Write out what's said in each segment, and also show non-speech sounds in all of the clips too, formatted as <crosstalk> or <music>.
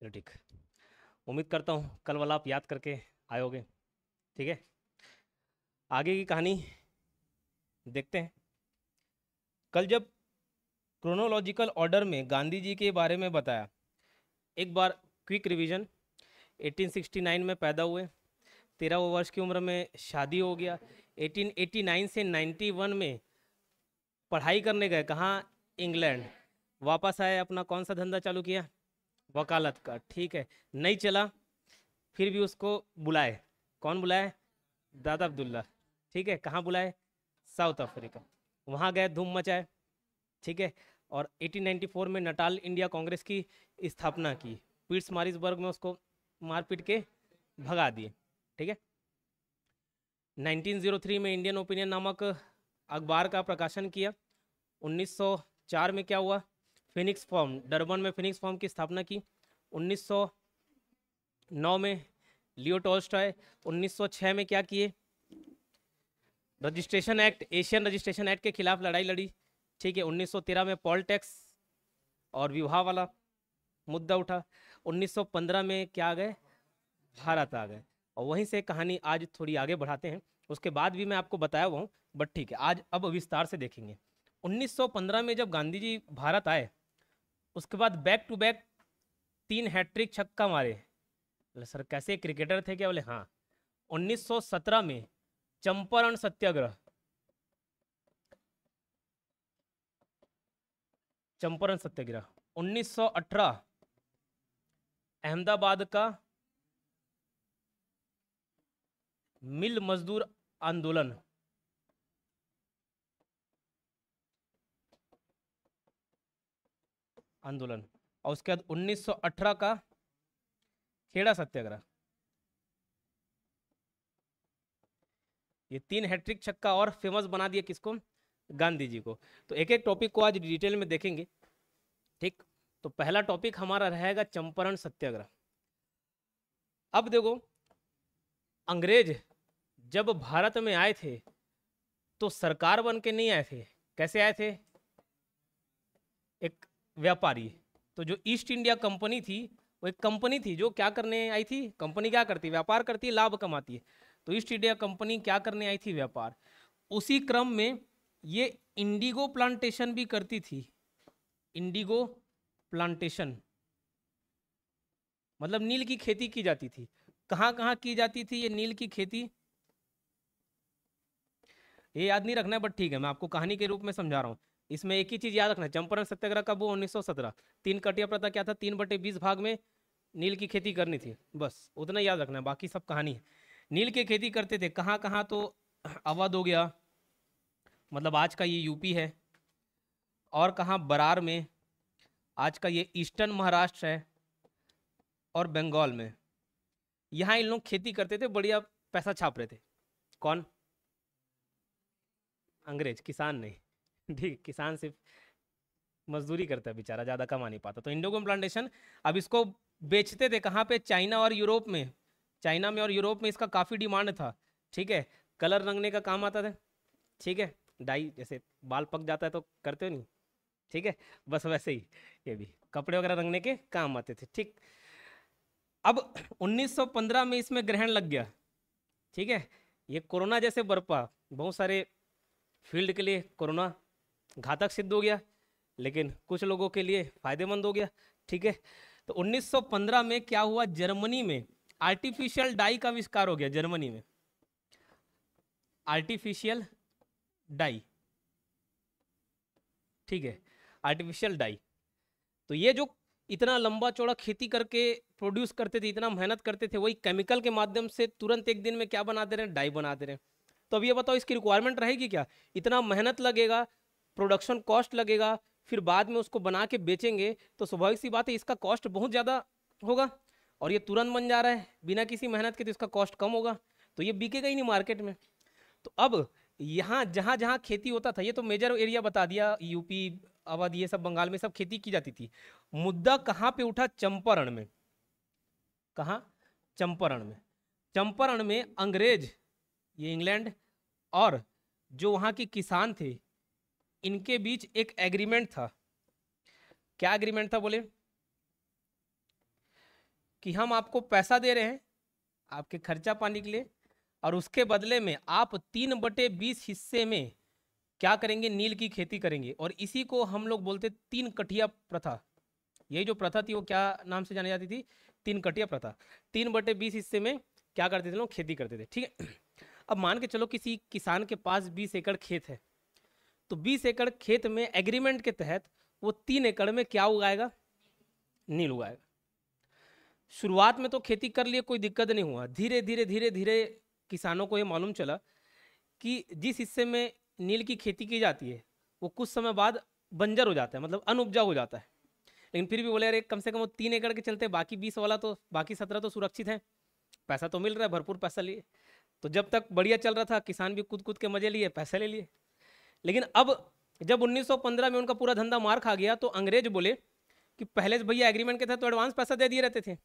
चलो ठीक उम्मीद करता हूँ कल वाला आप याद करके आयोगे ठीक है आगे की कहानी देखते हैं कल जब क्रोनोलॉजिकल ऑर्डर में गांधी जी के बारे में बताया एक बार क्विक रिवीजन 1869 में पैदा हुए तेरह वर्ष की उम्र में शादी हो गया 1889 से 91 में पढ़ाई करने गए कहाँ इंग्लैंड वापस आए अपना कौन सा धंधा चालू किया वकालत का ठीक है नहीं चला फिर भी उसको बुलाए कौन बुलाए दादा अब्दुल्ला ठीक है कहाँ बुलाए साउथ अफ्रीका वहाँ गए धूम मचाए ठीक है और 1894 में नटाल इंडिया कांग्रेस की स्थापना की पीट्स मारिसबर्ग में उसको मारपीट के भगा दिए ठीक है 1903 में इंडियन ओपिनियन नामक अखबार का प्रकाशन किया 1904 में क्या हुआ फिनिक्स फॉर्म डरबन में फिनिक्स फॉर्म की स्थापना की 1909 में लियो टॉल्स्टॉय 1906 में क्या किए registration act Asian registration act के खिलाफ लड़ाई लड़ी ठीक है 1913 में पॉल टैक्स और विवाह वाला मुद्दा उठा 1915 में क्या आ गए भारत आ गए और वहीं से कहानी आज थोड़ी आगे बढ़ाते हैं उसके बाद भी मैं आपको बताया हुआ हूँ बट ठीक है आज अब विस्तार से देखेंगे 1915 में जब गांधी जी भारत आए उसके बाद बैक टू बैक तीन हैट्रिक छक्का मारे बोले सर कैसे क्रिकेटर थे क्या बोले हाँ 1917 में चंपारण सत्याग्रह चंपारण सत्याग्रह 1918 अहमदाबाद का मिल मजदूर आंदोलन आंदोलन और उसके बाद 1918 का खेड़ा सत्याग्रह ये तीन हैट्रिक छक्का और फेमस बना दिया किसको गांधी जी को तो एक एक टॉपिक को आज डिटेल में देखेंगे ठीक तो पहला टॉपिक हमारा रहेगा चंपारण सत्याग्रह अब देखो अंग्रेज जब भारत में आए थे तो सरकार बन के नहीं आए थे कैसे आए थे एक व्यापारी तो जो ईस्ट इंडिया कंपनी थी वो एक कंपनी थी जो क्या करने आई थी कंपनी क्या करती व्यापार करती है लाभ कमाती है तो ईस्ट इंडिया कंपनी क्या करने आई थी व्यापार उसी क्रम में ये इंडिगो प्लांटेशन भी करती थी इंडिगो प्लांटेशन मतलब नील की खेती की जाती थी कहां कहां की जाती थी ये नील की खेती ये याद नहीं रखना है बट ठीक है मैं आपको कहानी के रूप में समझा रहा हूं इसमें एक ही चीज याद रखना चंपारण सत्याग्रह का वो सत्रह तीन कटिया प्रथा क्या था तीन बटे बीस भाग में नील की खेती करनी थी बस उतना याद रखना है बाकी सब कहानी है नील की खेती करते थे कहाँ कहाँ तो अवध हो गया मतलब आज का ये यूपी है और कहाँ बरार में आज का ये ईस्टर्न महाराष्ट्र है और बंगाल में यहाँ इन लोग खेती करते थे बढ़िया पैसा छाप रहे थे कौन अंग्रेज किसान नहीं ठीक किसान सिर्फ मजदूरी करता है बेचारा ज़्यादा कमा नहीं पाता तो इंडोगम प्लांटेशन अब इसको बेचते थे कहाँ पे चाइना और यूरोप में चाइना में और यूरोप में इसका काफ़ी डिमांड था ठीक है कलर रंगने का काम आता था ठीक है डाई जैसे बाल पक जाता है तो करते हो नहीं ठीक है बस वैसे ही ये भी कपड़े वगैरह रंगने के काम आते थे ठीक अब 1915 में इसमें ग्रहण लग गया ठीक है ये कोरोना जैसे बर्पा बहुत सारे फील्ड के लिए कोरोना घातक सिद्ध हो गया लेकिन कुछ लोगों के लिए फायदेमंद हो गया ठीक है तो 1915 में क्या हुआ जर्मनी में आर्टिफिशियल डाई का आविष्कार हो गया जर्मनी में आर्टिफिशियल डाई ठीक है आर्टिफिशियल डाई तो ये जो इतना लंबा चौड़ा खेती करके प्रोड्यूस करते थे इतना मेहनत करते थे वही केमिकल के माध्यम से तुरंत एक दिन में क्या बनाते रहे डाई बनाते रहे तो अब ये बताओ इसकी रिक्वायरमेंट रहेगी क्या इतना मेहनत लगेगा प्रोडक्शन कॉस्ट लगेगा फिर बाद में उसको बना के बेचेंगे तो स्वाभाविक सी बात है इसका कॉस्ट बहुत ज़्यादा होगा और ये तुरंत बन जा रहा है बिना किसी मेहनत के तो इसका कॉस्ट कम होगा तो ये बिकेगा ही नहीं मार्केट में तो अब यहाँ जहाँ जहाँ खेती होता था ये तो मेजर एरिया बता दिया यूपी अवध ये सब बंगाल में सब खेती की जाती थी मुद्दा कहाँ पे उठा चंपारण में कहाँ चंपारण में चंपारण में अंग्रेज ये इंग्लैंड और जो वहाँ के किसान थे इनके बीच एक एग्रीमेंट था क्या एग्रीमेंट था बोले कि हम आपको पैसा दे रहे हैं आपके खर्चा पानी के लिए और उसके बदले में आप तीन बटे बीस हिस्से में क्या करेंगे नील की खेती करेंगे और इसी को हम लोग बोलते तीन कटिया प्रथा यही जो प्रथा थी वो क्या नाम से जानी जाती थी तीन कटिया प्रथा तीन बटे बीस हिस्से में क्या करते थे लोग खेती करते थे ठीक है अब मान के चलो किसी किसान के पास बीस एकड़ खेत है तो बीस एकड़ खेत में एग्रीमेंट के तहत वो तीन एकड़ में क्या उगाएगा नील उगाएगा शुरुआत में तो खेती कर लिए कोई दिक्कत नहीं हुआ धीरे धीरे धीरे धीरे किसानों को ये मालूम चला कि जिस हिस्से में नील की खेती की जाती है वो कुछ समय बाद बंजर हो जाता है मतलब अनउपजा हो जाता है लेकिन फिर भी बोले अरे कम से कम वो तीन एकड़ के चलते बाकी बीस वाला तो बाकी सत्रह तो सुरक्षित हैं पैसा तो मिल रहा है भरपूर पैसा लिए तो जब तक बढ़िया चल रहा था किसान भी कूद कूद के मजे लिए पैसे ले लिए लेकिन अब जब 1915 में उनका पूरा धंधा मार खा गया तो अंग्रेज बोले कि पहले भैया एग्रीमेंट के तहत तो एडवांस पैसा दे दिए रहते थे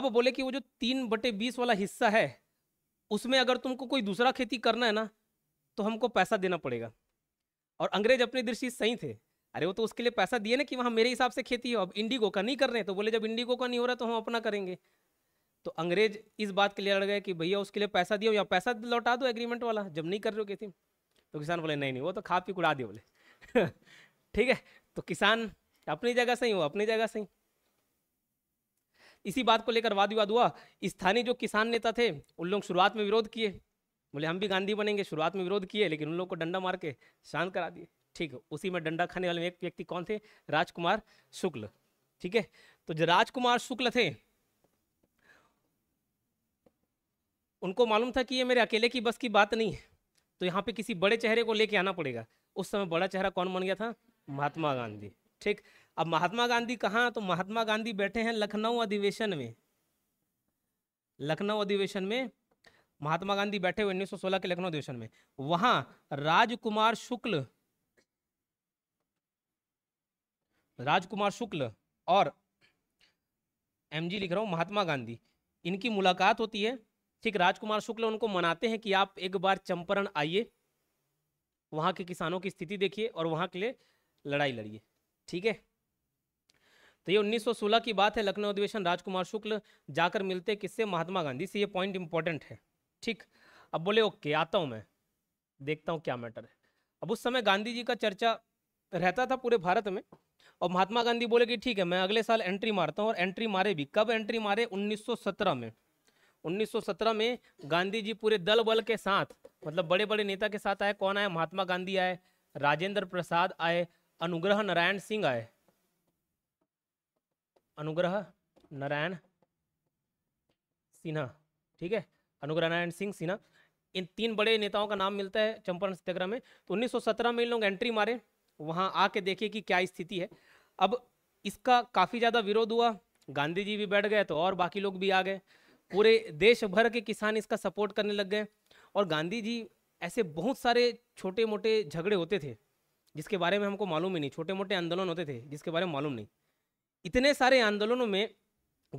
अब बोले कि वो जो तीन बटे बीस वाला हिस्सा है उसमें अगर तुमको कोई दूसरा खेती करना है ना तो हमको पैसा देना पड़ेगा और अंग्रेज अपनी दृष्टि सही थे अरे वो तो उसके लिए पैसा दिए ना कि वहाँ मेरे हिसाब से खेती हो अब इंडिगो का नहीं कर रहे तो बोले जब इंडिगो का नहीं हो रहा तो हम अपना करेंगे तो अंग्रेज इस बात के लिए लड़ गए कि भैया उसके लिए पैसा दिया या पैसा लौटा दो एग्रीमेंट वाला जब नहीं कर रहे हो खेती तो किसान बोले नहीं नहीं वो तो खा पी उड़ा दिए बोले <laughs> ठीक है तो किसान अपनी जगह सही हो अपनी जगह सही इसी बात को लेकर वाद विवाद हुआ स्थानीय जो किसान नेता थे उन लोग शुरुआत में विरोध किए बोले हम भी गांधी बनेंगे शुरुआत में विरोध किए लेकिन उन लोग को डंडा मार के शांत करा दिए ठीक है उसी में डंडा खाने वाले एक व्यक्ति कौन थे राजकुमार शुक्ल ठीक है तो जो राजकुमार शुक्ल थे उनको मालूम था कि ये मेरे अकेले की बस की बात नहीं है तो यहाँ पे किसी बड़े चेहरे को लेके आना पड़ेगा उस समय बड़ा चेहरा कौन बन गया था महात्मा गांधी ठीक अब महात्मा गांधी कहाँ तो महात्मा गांधी बैठे हैं लखनऊ अधिवेशन में लखनऊ अधिवेशन में महात्मा गांधी बैठे हुए 1916 के लखनऊ अधिवेशन में वहां राजकुमार शुक्ल राजकुमार शुक्ल और एमजी लिख रहा हूं महात्मा गांधी इनकी मुलाकात होती है ठीक राजकुमार शुक्ल उनको मनाते हैं कि आप एक बार चंपारण आइए वहां के किसानों की स्थिति देखिए और वहां के लिए लड़ाई लड़िए ठीक है तो ये 1916 की बात है लखनऊ अधिवेशन राजकुमार शुक्ल जाकर मिलते किससे महात्मा गांधी से ये पॉइंट इंपॉर्टेंट है ठीक अब बोले ओके आता हूँ मैं देखता हूँ क्या मैटर है अब उस समय गांधी जी का चर्चा रहता था पूरे भारत में और महात्मा गांधी बोले कि ठीक है मैं अगले साल एंट्री मारता हूँ और एंट्री मारे भी कब एंट्री मारे उन्नीस में 1917 में गांधी जी पूरे दल बल के साथ मतलब बड़े बड़े नेता के साथ आए कौन आए महात्मा गांधी आए राजेंद्र प्रसाद आए अनुग्रह नारायण सिंह आए अनुग्रह नारायण सिन्हा ठीक है अनुग्रह नारायण सिंह सिन्हा इन तीन बड़े नेताओं का नाम मिलता है चंपारण सत्याग्रह में तो 1917 में इन लोग एंट्री मारे वहां आके देखे कि क्या स्थिति है अब इसका काफ़ी ज़्यादा विरोध हुआ गांधी जी भी बैठ गए तो और बाकी लोग भी आ गए पूरे देश भर के किसान इसका सपोर्ट करने लग गए और गांधी जी ऐसे बहुत सारे छोटे मोटे झगड़े होते थे जिसके बारे में हमको मालूम ही नहीं छोटे मोटे आंदोलन होते थे जिसके बारे में मालूम नहीं इतने सारे आंदोलनों में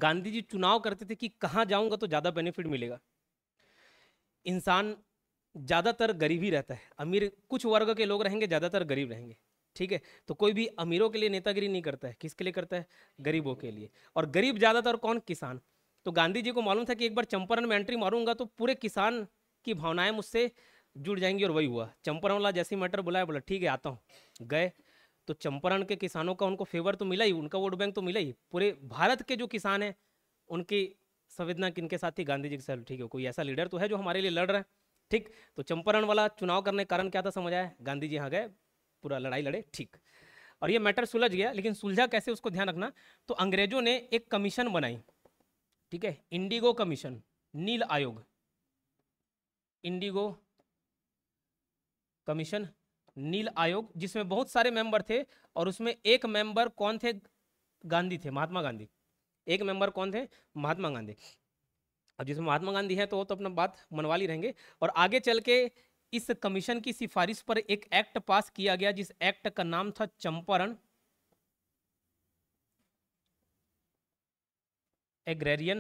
गांधी जी चुनाव करते थे कि कहाँ जाऊँगा तो ज़्यादा बेनिफिट मिलेगा इंसान ज़्यादातर गरीब ही रहता है अमीर कुछ वर्ग के लोग रहेंगे ज़्यादातर गरीब रहेंगे ठीक है तो कोई भी अमीरों के लिए नेतागिरी नहीं करता है किसके लिए करता है गरीबों के लिए और गरीब ज़्यादातर कौन किसान तो गांधी जी को मालूम था कि एक बार चंपारण में एंट्री मारूंगा तो पूरे किसान की भावनाएं मुझसे जुड़ जाएंगी और वही हुआ चंपारण वाला जैसी मैटर बुलाया बोला ठीक है आता हूँ गए तो चंपारण के किसानों का उनको फेवर तो मिला ही उनका वोट बैंक तो मिला ही पूरे भारत के जो किसान हैं उनकी संवेदना किनके साथ थी गांधी जी के साथ ठीक है कोई ऐसा लीडर तो है जो हमारे लिए लड़ रहा है ठीक तो चंपारण वाला चुनाव करने का कारण क्या था समझ आया गांधी जी यहाँ गए पूरा लड़ाई लड़े ठीक और ये मैटर सुलझ गया लेकिन सुलझा कैसे उसको ध्यान रखना तो अंग्रेजों ने एक कमीशन बनाई ठीक है इंडिगो कमीशन नील आयोग इंडिगो कमीशन नील आयोग जिसमें बहुत सारे मेंबर थे और उसमें एक मेंबर कौन थे गांधी थे महात्मा गांधी एक मेंबर कौन थे महात्मा गांधी अब जिसमें महात्मा गांधी है तो वो तो अपना बात मनवा ली रहेंगे और आगे चल के इस कमीशन की सिफारिश पर एक एक्ट पास किया गया जिस एक्ट का नाम था चंपारण एग्रेरियन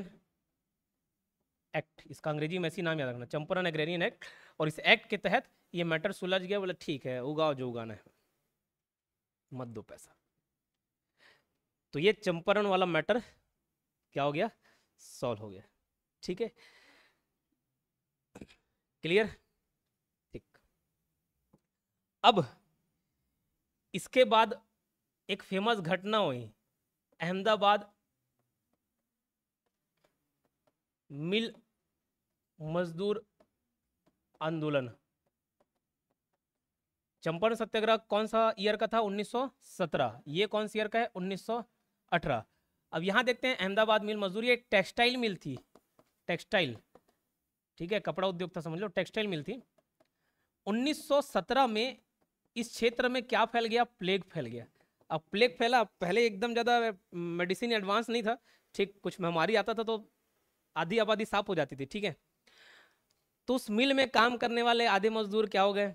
एक्ट इसका अंग्रेजी में ऐसी नाम याद रखना चंपरन एग्रेरियन एक्ट और इस एक्ट के तहत ये मैटर सुलझ गया बोले ठीक है उगाओ जो उगाना है मत दो पैसा तो ये चंपरन वाला मैटर क्या हो गया सॉल्व हो गया ठीक है क्लियर ठीक अब इसके बाद एक फेमस घटना हुई अहमदाबाद मिल मजदूर आंदोलन चंपारण सत्याग्रह कौन सा ईयर का था 1917 ये कौन सा ईयर का है 1918 अब यहां देखते हैं अहमदाबाद मिल मजदूर ये टेक्सटाइल मिल थी टेक्सटाइल ठीक है कपड़ा उद्योग था समझ लो टेक्सटाइल मिल थी 1917 में इस क्षेत्र में क्या फैल गया प्लेग फैल गया अब प्लेग फैला पहले एकदम ज़्यादा मेडिसिन एडवांस नहीं था ठीक कुछ बीमारी आता था तो आधी आबादी साफ हो जाती थी ठीक है तो उस मिल में काम करने वाले आधे मजदूर क्या हो गए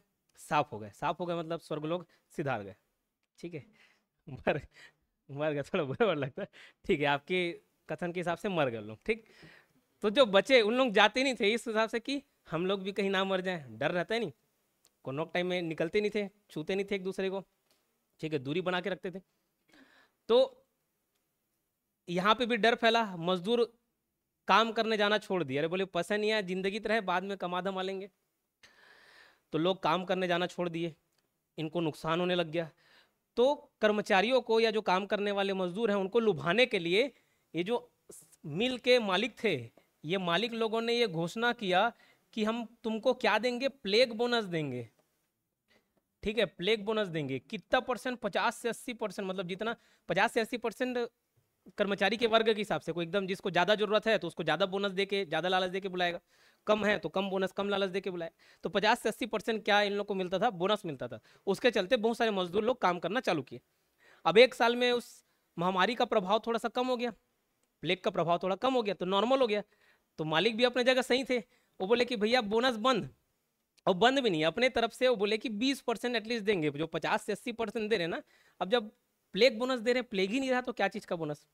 साफ हो गए साफ हो गए मतलब स्वर्ग लोग सिधार गए ठीक है मर मर गया थोड़ा बुरा लगता है ठीक है आपके कथन के हिसाब से मर गए लोग ठीक तो जो बचे उन लोग जाते नहीं थे इस हिसाब से कि हम लोग भी कहीं ना मर जाए डर रहता है नहीं कोनोक टाइम में निकलते नहीं थे छूते नहीं थे एक दूसरे को ठीक है दूरी बना के रखते थे तो यहाँ पे भी डर फैला मजदूर काम करने जाना छोड़ दिया अरे बोले पसंद नहीं आया जिंदगी तो रहे बाद में कमा धमा लेंगे तो लोग काम करने जाना छोड़ दिए इनको नुकसान होने लग गया तो कर्मचारियों को या जो काम करने वाले मजदूर हैं उनको लुभाने के लिए ये जो मिल के मालिक थे ये मालिक लोगों ने ये घोषणा किया कि हम तुमको क्या देंगे प्लेग बोनस देंगे ठीक है प्लेग बोनस देंगे कितना परसेंट पचास से अस्सी परसेंट मतलब जितना पचास से अस्सी परसेंट कर्मचारी के वर्ग के हिसाब से कोई एकदम जिसको ज़्यादा जरूरत है तो उसको ज़्यादा बोनस देके ज़्यादा लालच देके बुलाएगा कम है तो कम बोनस कम लालच देके बुलाए तो पचास से अस्सी परसेंट क्या इन लोग को मिलता था बोनस मिलता था उसके चलते बहुत सारे मजदूर लोग काम करना चालू किए अब एक साल में उस महामारी का प्रभाव थोड़ा सा कम हो गया प्लेग का प्रभाव थोड़ा कम हो गया तो नॉर्मल हो गया तो मालिक भी अपने जगह सही थे वो बोले कि भैया बोनस बंद और बंद भी नहीं अपने तरफ से वो बोले कि बीस परसेंट एटलीस्ट देंगे जो पचास से अस्सी परसेंट दे रहे ना अब जब प्लेग बोनस दे रहे हैं प्लेग ही नहीं रहा तो क्या चीज़ का बोनस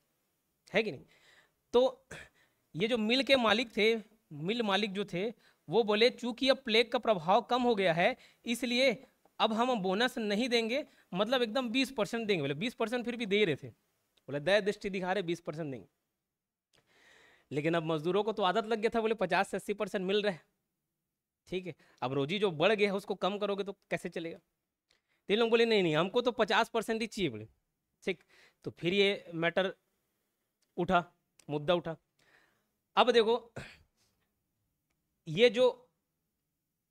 है कि नहीं तो ये जो मिल के मालिक थे मिल मालिक जो थे वो बोले चूंकि अब प्लेग का प्रभाव कम हो गया है इसलिए अब हम बोनस नहीं देंगे मतलब एकदम 20 परसेंट देंगे बोले 20 परसेंट फिर भी दे रहे थे बोले दया दृष्टि दिखा रहे 20 परसेंट देंगे लेकिन अब मजदूरों को तो आदत लग गया था बोले 50 से 80 परसेंट मिल रहा है ठीक है अब रोजी जो बढ़ गया है उसको कम करोगे तो कैसे चलेगा तीन तो लोग बोले नहीं नहीं हमको तो पचास परसेंट ही चाहिए बोले ठीक तो फिर ये मैटर उठा मुद्दा उठा अब देखो ये जो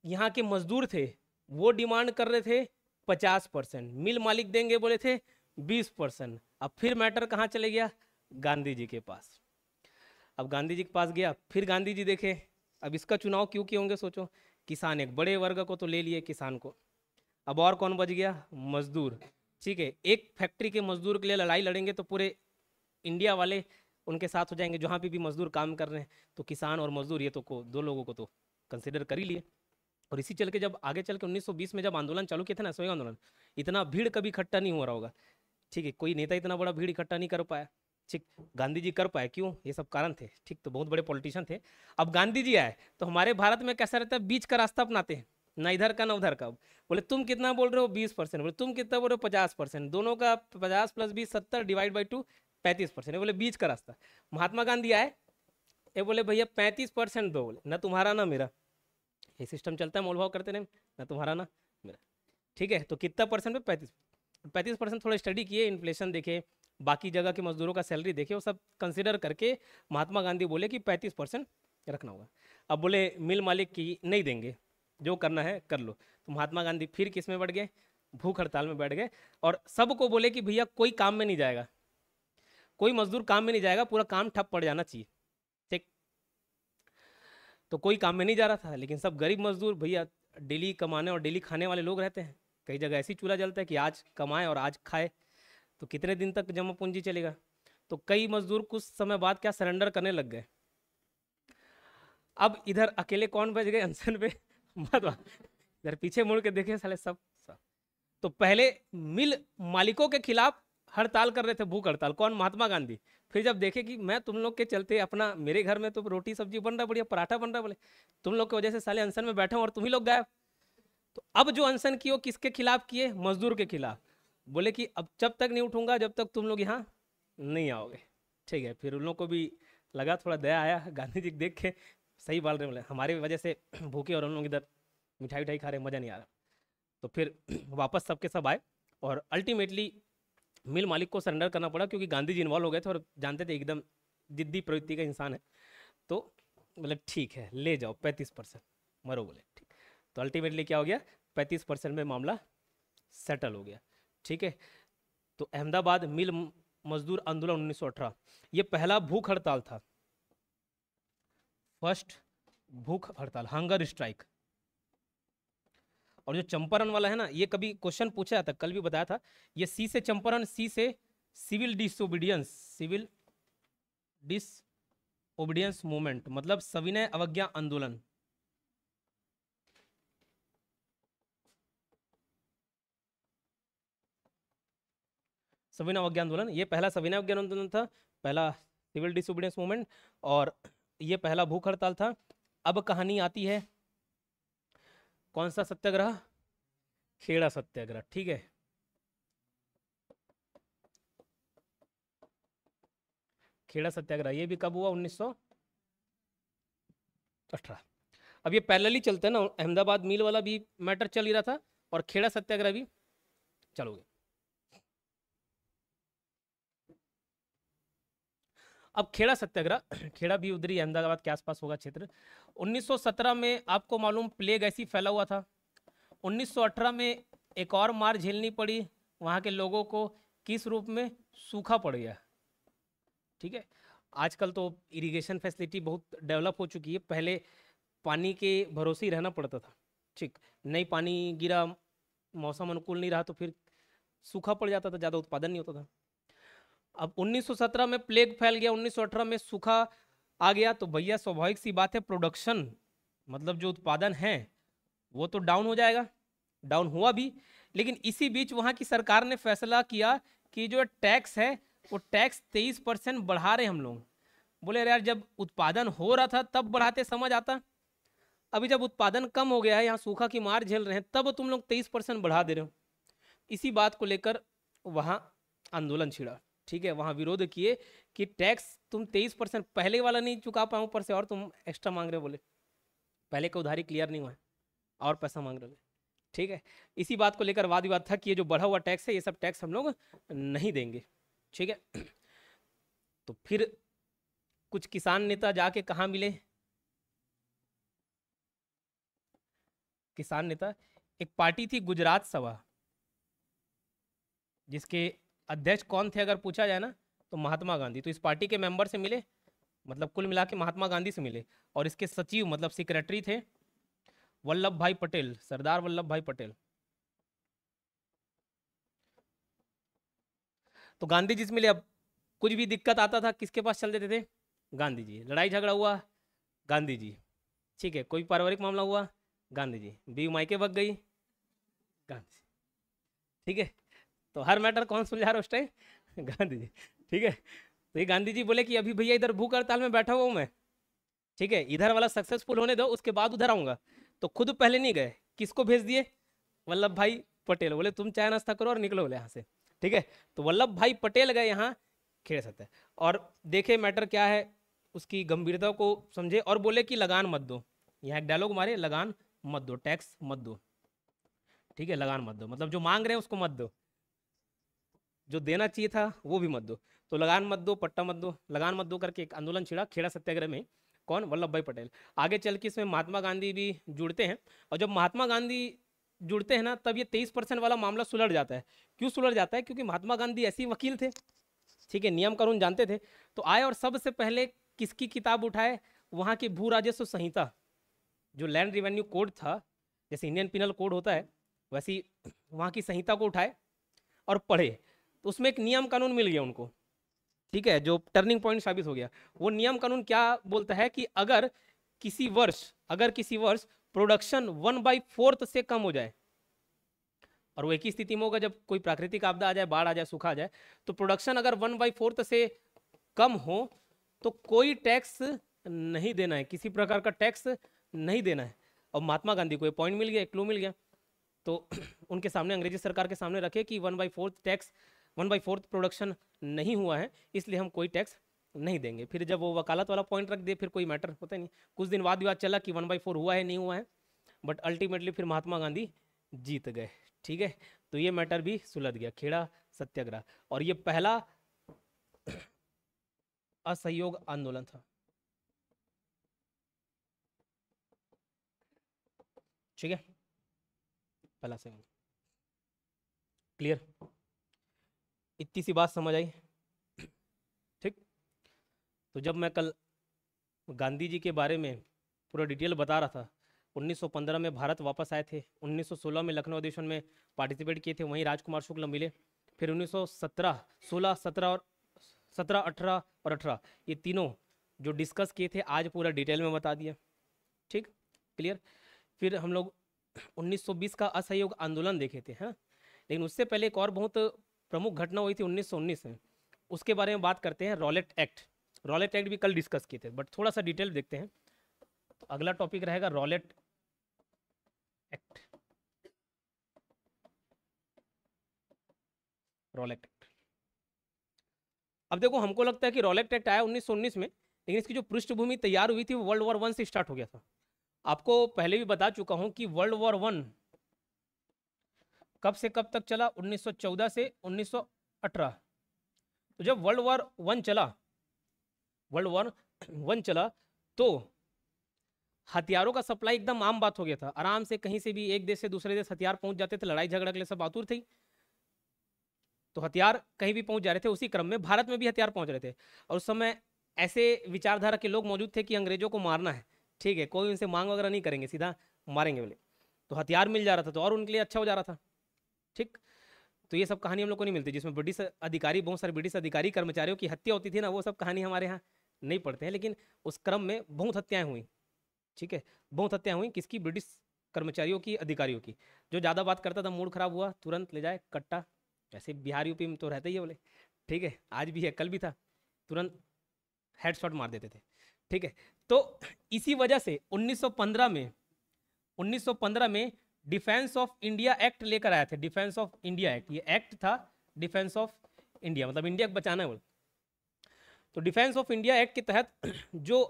यहाँ के मजदूर थे वो डिमांड कर रहे थे पचास परसेंट मिल मालिक देंगे बोले थे बीस परसेंट अब फिर मैटर कहाँ चले गया गांधी जी के पास अब गांधी जी के पास गया फिर गांधी जी देखे अब इसका चुनाव क्यों किए होंगे सोचो किसान एक बड़े वर्ग को तो ले लिए किसान को अब और कौन बच गया मजदूर ठीक है एक फैक्ट्री के मजदूर के लिए लड़ाई लड़ेंगे तो पूरे इंडिया वाले उनके साथ हो जाएंगे जहाँ पे भी मजदूर काम कर रहे हैं तो किसान और मजदूर ये तो को दो लोगों को तो कंसिडर कर ही लिए और इसी चल के जब आगे चल के 1920 में जब आंदोलन चालू किया था ना स्वयं आंदोलन इतना भीड़ कभी इकट्ठा नहीं हो रहा होगा ठीक है कोई नेता इतना बड़ा भीड़ इकट्ठा नहीं कर पाया ठीक गांधी जी कर पाए क्यों ये सब कारण थे ठीक तो बहुत बड़े पॉलिटिशियन थे अब गांधी जी आए तो हमारे भारत में कैसा रहता है बीच का रास्ता अपनाते हैं ना इधर का ना उधर का बोले तुम कितना बोल रहे हो बीस परसेंट बोले तुम कितना बोल रहे हो पचास परसेंट दोनों का पचास प्लस बीस सत्तर डिवाइड बाई टू पैंतीस परसेंट बोले बीच का रास्ता महात्मा गांधी आए ये बोले भैया पैंतीस परसेंट दो बोले ना तुम्हारा ना मेरा ये सिस्टम चलता है मोल भाव करते नहीं ना तुम्हारा ना मेरा ठीक है तो कितना परसेंट पे पैंतीस पैंतीस परसेंट थोड़ा स्टडी किए इन्फ्लेशन देखे बाकी जगह के मजदूरों का सैलरी देखे वो सब कंसिडर करके महात्मा गांधी बोले कि पैंतीस परसेंट रखना होगा अब बोले मिल मालिक की नहीं देंगे जो करना है कर लो तो महात्मा गांधी फिर किस में बैठ गए भूख हड़ताल में बैठ गए और सबको बोले कि भैया कोई काम में नहीं जाएगा कोई मजदूर काम में नहीं जाएगा पूरा काम ठप पड़ जाना चाहिए ठीक तो कोई काम में नहीं जा रहा था लेकिन सब गरीब मजदूर भैया डेली कमाने और डेली खाने वाले लोग रहते हैं कई जगह ऐसी चूल्हा जलता है कि आज कमाए और आज खाए तो कितने दिन तक जमा पूंजी चलेगा तो कई मजदूर कुछ समय बाद क्या सरेंडर करने लग गए अब इधर अकेले कौन बच गए अनशन <laughs> पे इधर पीछे मुड़ के देखे साले सब, तो पहले मिल मालिकों के खिलाफ हड़ताल कर रहे थे भूख हड़ताल कौन महात्मा गांधी फिर जब देखे कि मैं तुम लोग के चलते अपना मेरे घर में तो रोटी सब्जी बन रहा बढ़िया पराठा बन रहा बोले तुम लोग की वजह से साले अनशन में बैठे और तुम ही लोग गायब तो अब जो अनशन किए किसके खिलाफ किए मजदूर के खिलाफ बोले कि अब जब तक नहीं उठूंगा जब तक तुम लोग यहाँ नहीं आओगे ठीक है फिर उन लोग को भी लगा थोड़ा दया आया गांधी जी देख के सही बोल रहे बोले हमारे वजह से <clears throat> भूखे और उन लोग इधर मिठाई उठाई खा रहे मज़ा नहीं आ रहा तो फिर <clears throat> वापस सबके सब आए और अल्टीमेटली मिल मालिक को सरेंडर करना पड़ा क्योंकि गांधी जी इन्वॉल्व हो गए थे और जानते थे एकदम जिद्दी प्रवृत्ति का इंसान है तो मतलब ठीक है ले जाओ पैंतीस परसेंट मरो बोले ठीक तो अल्टीमेटली क्या हो गया पैंतीस परसेंट में मामला सेटल हो गया ठीक है तो अहमदाबाद मिल मजदूर आंदोलन उन्नीस सौ अठारह ये पहला भूख हड़ताल था फर्स्ट भूख हड़ताल हंगर स्ट्राइक और जो चंपारण वाला है ना ये कभी क्वेश्चन पूछा था कल भी बताया था ये सी से चंपारण सी से civil disobedience civil obedience movement मतलब सविनय अवज्ञा आंदोलन सविनय अवज्ञा आंदोलन ये पहला सविनय अवज्ञा आंदोलन था पहला सिविल डिसोबीडियंस मूवमेंट और ये पहला भूख हड़ताल था अब कहानी आती है कौन सा सत्याग्रह खेड़ा सत्याग्रह ठीक है खेड़ा सत्याग्रह ये भी कब हुआ उन्नीस अठारह अब ये पैरल ही चलते हैं ना अहमदाबाद मील वाला भी मैटर चल ही रहा था और खेड़ा सत्याग्रह भी चलोगे अब खेड़ा सत्याग्रह <clears throat> खेड़ा भी उधर ही अहमदाबाद के आसपास होगा क्षेत्र 1917 में आपको मालूम प्लेग ऐसी फैला हुआ था 1918 में एक और मार झेलनी पड़ी वहाँ के लोगों को किस रूप में सूखा पड़ गया ठीक है आजकल तो इरिगेशन फैसिलिटी बहुत डेवलप हो चुकी है पहले पानी के भरोसे ही रहना पड़ता था ठीक नहीं पानी गिरा मौसम अनुकूल नहीं रहा तो फिर सूखा पड़ जाता था ज़्यादा उत्पादन नहीं होता था अब 1917 में प्लेग फैल गया 1918 में सूखा आ गया तो भैया स्वाभाविक सी बात है प्रोडक्शन मतलब जो उत्पादन है वो तो डाउन हो जाएगा डाउन हुआ भी लेकिन इसी बीच वहाँ की सरकार ने फैसला किया कि जो टैक्स है वो टैक्स तेईस परसेंट बढ़ा रहे हम लोग बोले यार जब उत्पादन हो रहा था तब बढ़ाते समझ आता अभी जब उत्पादन कम हो गया है यहाँ सूखा की मार झेल रहे हैं तब तुम लोग तेईस परसेंट बढ़ा दे रहे हो इसी बात को लेकर वहाँ आंदोलन छिड़ा ठीक है वहाँ विरोध किए कि टैक्स तुम तेईस परसेंट पहले वाला नहीं चुका पाए ऊपर से और तुम एक्स्ट्रा मांग रहे बोले पहले का उधारी क्लियर नहीं हुआ है और पैसा मांग रहे हो ठीक है इसी बात को लेकर वाद विवाद था कि ये जो बढ़ा हुआ टैक्स है ये सब टैक्स हम लोग नहीं देंगे ठीक है तो फिर कुछ किसान नेता जाके कहाँ मिले किसान नेता एक पार्टी थी गुजरात सभा जिसके अध्यक्ष कौन थे अगर पूछा जाए ना तो महात्मा गांधी तो इस पार्टी के मेंबर से मिले मतलब कुल मिला के महात्मा गांधी से मिले और इसके सचिव मतलब सेक्रेटरी थे वल्लभ भाई पटेल सरदार वल्लभ भाई पटेल तो गांधी जी से मिले अब कुछ भी दिक्कत आता था किसके पास चल देते थे गांधी जी लड़ाई झगड़ा हुआ गांधी जी ठीक है कोई पारिवारिक मामला हुआ गांधी जी बीवी मायके बग गई गांधी ठीक है तो हर मैटर कौन सुलझा रहा उस टाइम गांधी जी ठीक है तो ये गांधी जी बोले कि अभी भैया इधर भूख हड़ताल में बैठा हुआ हूँ मैं ठीक है इधर वाला सक्सेसफुल होने दो उसके बाद उधर आऊँगा तो खुद पहले नहीं गए किसको भेज दिए वल्लभ भाई पटेल बोले तुम चाय नाश्ता करो और निकलो बोले यहाँ से ठीक है तो वल्लभ भाई पटेल गए यहाँ खेल सकते हैं और देखे मैटर क्या है उसकी गंभीरता को समझे और बोले कि लगान मत दो यहाँ एक डायलॉग मारे लगान मत दो टैक्स मत दो ठीक है लगान मत दो मतलब जो मांग रहे हैं उसको मत दो जो देना चाहिए था वो भी मत दो तो लगान मत दो पट्टा मत दो लगान मत दो करके एक आंदोलन छिड़ा खेड़ा सत्याग्रह में कौन वल्लभ भाई पटेल आगे चल के इसमें महात्मा गांधी भी जुड़ते हैं और जब महात्मा गांधी जुड़ते हैं ना तब ये तेईस परसेंट वाला मामला सुलझ जाता है क्यों सुलट जाता है क्योंकि महात्मा गांधी ऐसे वकील थे ठीक है नियम कानून जानते थे तो आए और सबसे पहले किसकी किताब उठाए वहाँ की भू राजस्व संहिता जो लैंड रिवेन्यू कोड था जैसे इंडियन पिनल कोड होता है वैसी वहाँ की संहिता को उठाए और पढ़े तो उसमें एक नियम कानून मिल गया उनको ठीक है जो टर्निंग पॉइंट साबित हो गया वो नियम कानून क्या बोलता है कि अगर किसी वर्ष अगर किसी वर्ष प्रोडक्शन वन बाई फोर्थ से कम हो जाए और वो एक ही स्थिति में होगा जब कोई प्राकृतिक आपदा आ जाए बाढ़ आ जाए सूखा आ जाए तो प्रोडक्शन अगर वन बाई फोर्थ से कम हो तो कोई टैक्स नहीं देना है किसी प्रकार का टैक्स नहीं देना है और महात्मा गांधी को ये पॉइंट मिल गया क्लू मिल गया तो <clears throat> उनके सामने अंग्रेजी सरकार के सामने रखे कि one by fourth tax one by fourth production नहीं हुआ है इसलिए हम कोई टैक्स नहीं देंगे फिर जब वो वकालत वाला पॉइंट रख दे फिर कोई मैटर होता ही नहीं कुछ दिन बाद विवाद चला कि वन बाई फोर हुआ है नहीं हुआ है बट अल्टीमेटली फिर महात्मा गांधी जीत गए ठीक है तो ये मैटर भी सुलझ गया खेड़ा सत्याग्रह और ये पहला असहयोग आंदोलन था ठीक है पहला सहयोग क्लियर इतनी सी बात समझ आई ठीक तो जब मैं कल गांधी जी के बारे में पूरा डिटेल बता रहा था 1915 में भारत वापस आए थे 1916 में लखनऊ अधिवेशन में पार्टिसिपेट किए थे वहीं राजकुमार शुक्ल मिले फिर 1917 16 17 और 17 18 और 18 ये तीनों जो डिस्कस किए थे आज पूरा डिटेल में बता दिया ठीक क्लियर फिर हम लोग 1920 का असहयोग आंदोलन देखे थे है हाँ? ना लेकिन उससे पहले एक और बहुत प्रमुख घटना हुई थी उन्नीस में उसके बारे में बात करते हैं रॉलेट एक्ट रॉलेट एक्ट भी कल डिस्कस किए थे बट थोड़ा सा डिटेल देखते हैं तो अगला टॉपिक रहेगा रॉलेट एक्ट रॉलेट एक्ट अब देखो हमको लगता है कि रॉलेट एक्ट आया 1919 में लेकिन इसकी जो पृष्ठभूमि तैयार हुई थी वो वर्ल्ड वॉर वन से स्टार्ट हो गया था आपको पहले भी बता चुका हूं कि वर्ल्ड वॉर वन कब से कब तक चला 1914 से 1918 तो जब वर्ल्ड वॉर वन चला वर्ल्ड वॉर वन चला तो हथियारों का सप्लाई एकदम आम बात हो गया था आराम से कहीं से भी एक देश से दूसरे देश हथियार पहुंच जाते थे लड़ाई झगड़ा के लिए सब आतुर थी तो हथियार कहीं भी पहुंच जा रहे थे उसी क्रम में भारत में भी हथियार पहुंच रहे थे और उस समय ऐसे विचारधारा के लोग मौजूद थे कि अंग्रेजों को मारना है ठीक है कोई उनसे मांग वगैरह नहीं करेंगे सीधा मारेंगे बोले तो हथियार मिल जा रहा था तो और उनके लिए अच्छा हो जा रहा था ठीक तो ये सब कहानी हम लोग को नहीं मिलती जिसमें ब्रिटिश अधिकारी बहुत सारे ब्रिटिश अधिकारी कर्मचारियों की हत्या होती थी ना वो सब कहानी हमारे यहाँ नहीं पढ़ते हैं लेकिन उस क्रम में बहुत हत्याएं हुई ठीक है बहुत हत्याएं हुई किसकी ब्रिटिश कर्मचारियों की अधिकारियों की जो ज़्यादा बात करता था मूड खराब हुआ तुरंत ले जाए कट्टा ऐसे बिहार यूपी में तो रहते ही है बोले ठीक है आज भी है कल भी था तुरंत हेडशॉट मार देते थे ठीक है तो इसी वजह से 1915 में 1915 में डिफेंस ऑफ इंडिया एक्ट लेकर आए थे डिफेंस ऑफ इंडिया एक्ट ये एक्ट था डिफेंस ऑफ इंडिया मतलब इंडिया को बचाना है तो डिफेंस ऑफ इंडिया एक्ट के तहत <clears throat> जो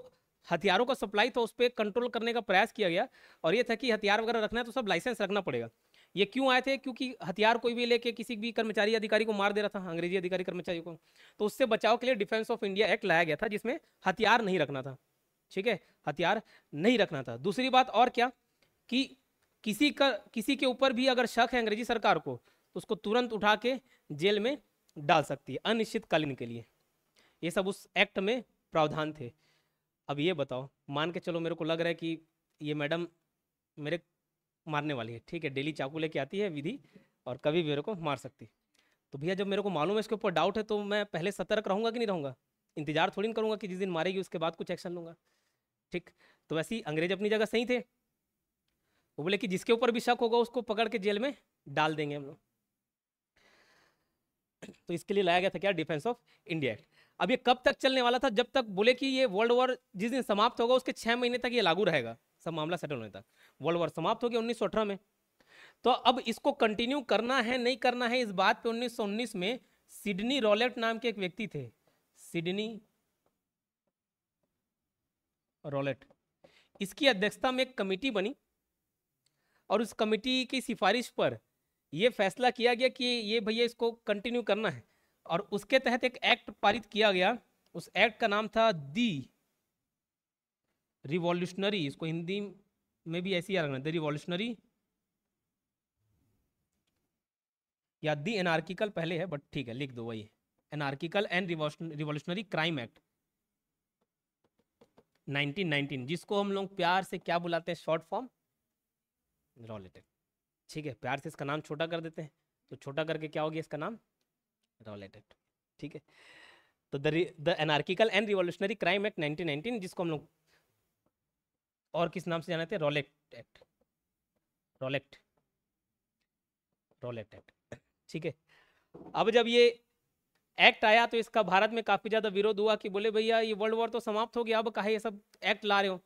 हथियारों का सप्लाई था उस पर कंट्रोल करने का प्रयास किया गया और ये था कि हथियार वगैरह रखना है तो सब लाइसेंस रखना पड़ेगा ये क्यों आए थे क्योंकि हथियार कोई भी लेके किसी भी कर्मचारी अधिकारी को मार दे रहा था अंग्रेजी अधिकारी कर्मचारी को तो उससे बचाव के लिए डिफेंस ऑफ इंडिया एक्ट लाया गया था जिसमें हथियार नहीं रखना था ठीक है हथियार नहीं रखना था दूसरी बात और क्या कि किसी का किसी के ऊपर भी अगर शक है अंग्रेजी सरकार को तो उसको तुरंत उठा के जेल में डाल सकती है अनिश्चितकालीन के लिए ये सब उस एक्ट में प्रावधान थे अब ये बताओ मान के चलो मेरे को लग रहा है कि ये मैडम मेरे मारने वाली है ठीक है डेली चाकू लेके आती है विधि और कभी भी मेरे को मार सकती तो भैया जब मेरे को मालूम है इसके ऊपर डाउट है तो मैं पहले सतर्क रहूँगा कि नहीं रहूँगा इंतजार थोड़ी करूँगा कि जिस दिन मारेगी उसके बाद कुछ एक्शन लूँगा ठीक तो वैसे ही अंग्रेज अपनी जगह सही थे वो बोले कि जिसके ऊपर भी शक होगा उसको पकड़ के जेल में डाल देंगे हम लोग तो इसके लिए लाया गया था क्या डिफेंस ऑफ इंडिया एक्ट अब ये कब तक चलने वाला था जब तक बोले कि ये वर्ल्ड वॉर जिस दिन समाप्त होगा उसके छः महीने तक ये लागू रहेगा सब मामला सेटल होने तक वर्ल्ड वॉर समाप्त हो गया उन्नीस में तो अब इसको कंटिन्यू करना है नहीं करना है इस बात पे 1919 में सिडनी रॉलेट नाम के एक व्यक्ति थे सिडनी रॉलेट इसकी अध्यक्षता में एक कमेटी बनी और उस कमेटी की सिफारिश पर ये फैसला किया गया कि ये भैया इसको कंटिन्यू करना है और उसके तहत एक एक्ट पारित किया गया उस एक्ट का नाम था दी रिवॉल्यूशनरी इसको हिंदी में भी ऐसी याद रखना द रिवॉल्यूशनरी या दी एनार्किकल पहले है बट ठीक है लिख दो वही anarchical and revolutionary crime act 1919 जिसको हम लोग प्यार से क्या बुलाते हैं शॉर्ट फॉर्म रॉलेटेड ठीक है प्यार से इसका नाम छोटा कर देते हैं तो छोटा करके क्या हो गया इसका नाम रॉलेटेड ठीक है तो the the anarchical and revolutionary crime act nineteen जिसको हम लोग और किस नाम से जाना था Rowlatt act Rowlatt act Rowlatt act ठीक है अब जब ये एक्ट आया तो इसका भारत में काफ़ी ज़्यादा विरोध हुआ कि बोले भैया ये वर्ल्ड वॉर तो समाप्त हो गया अब कहा ये सब एक्ट ला रहे हो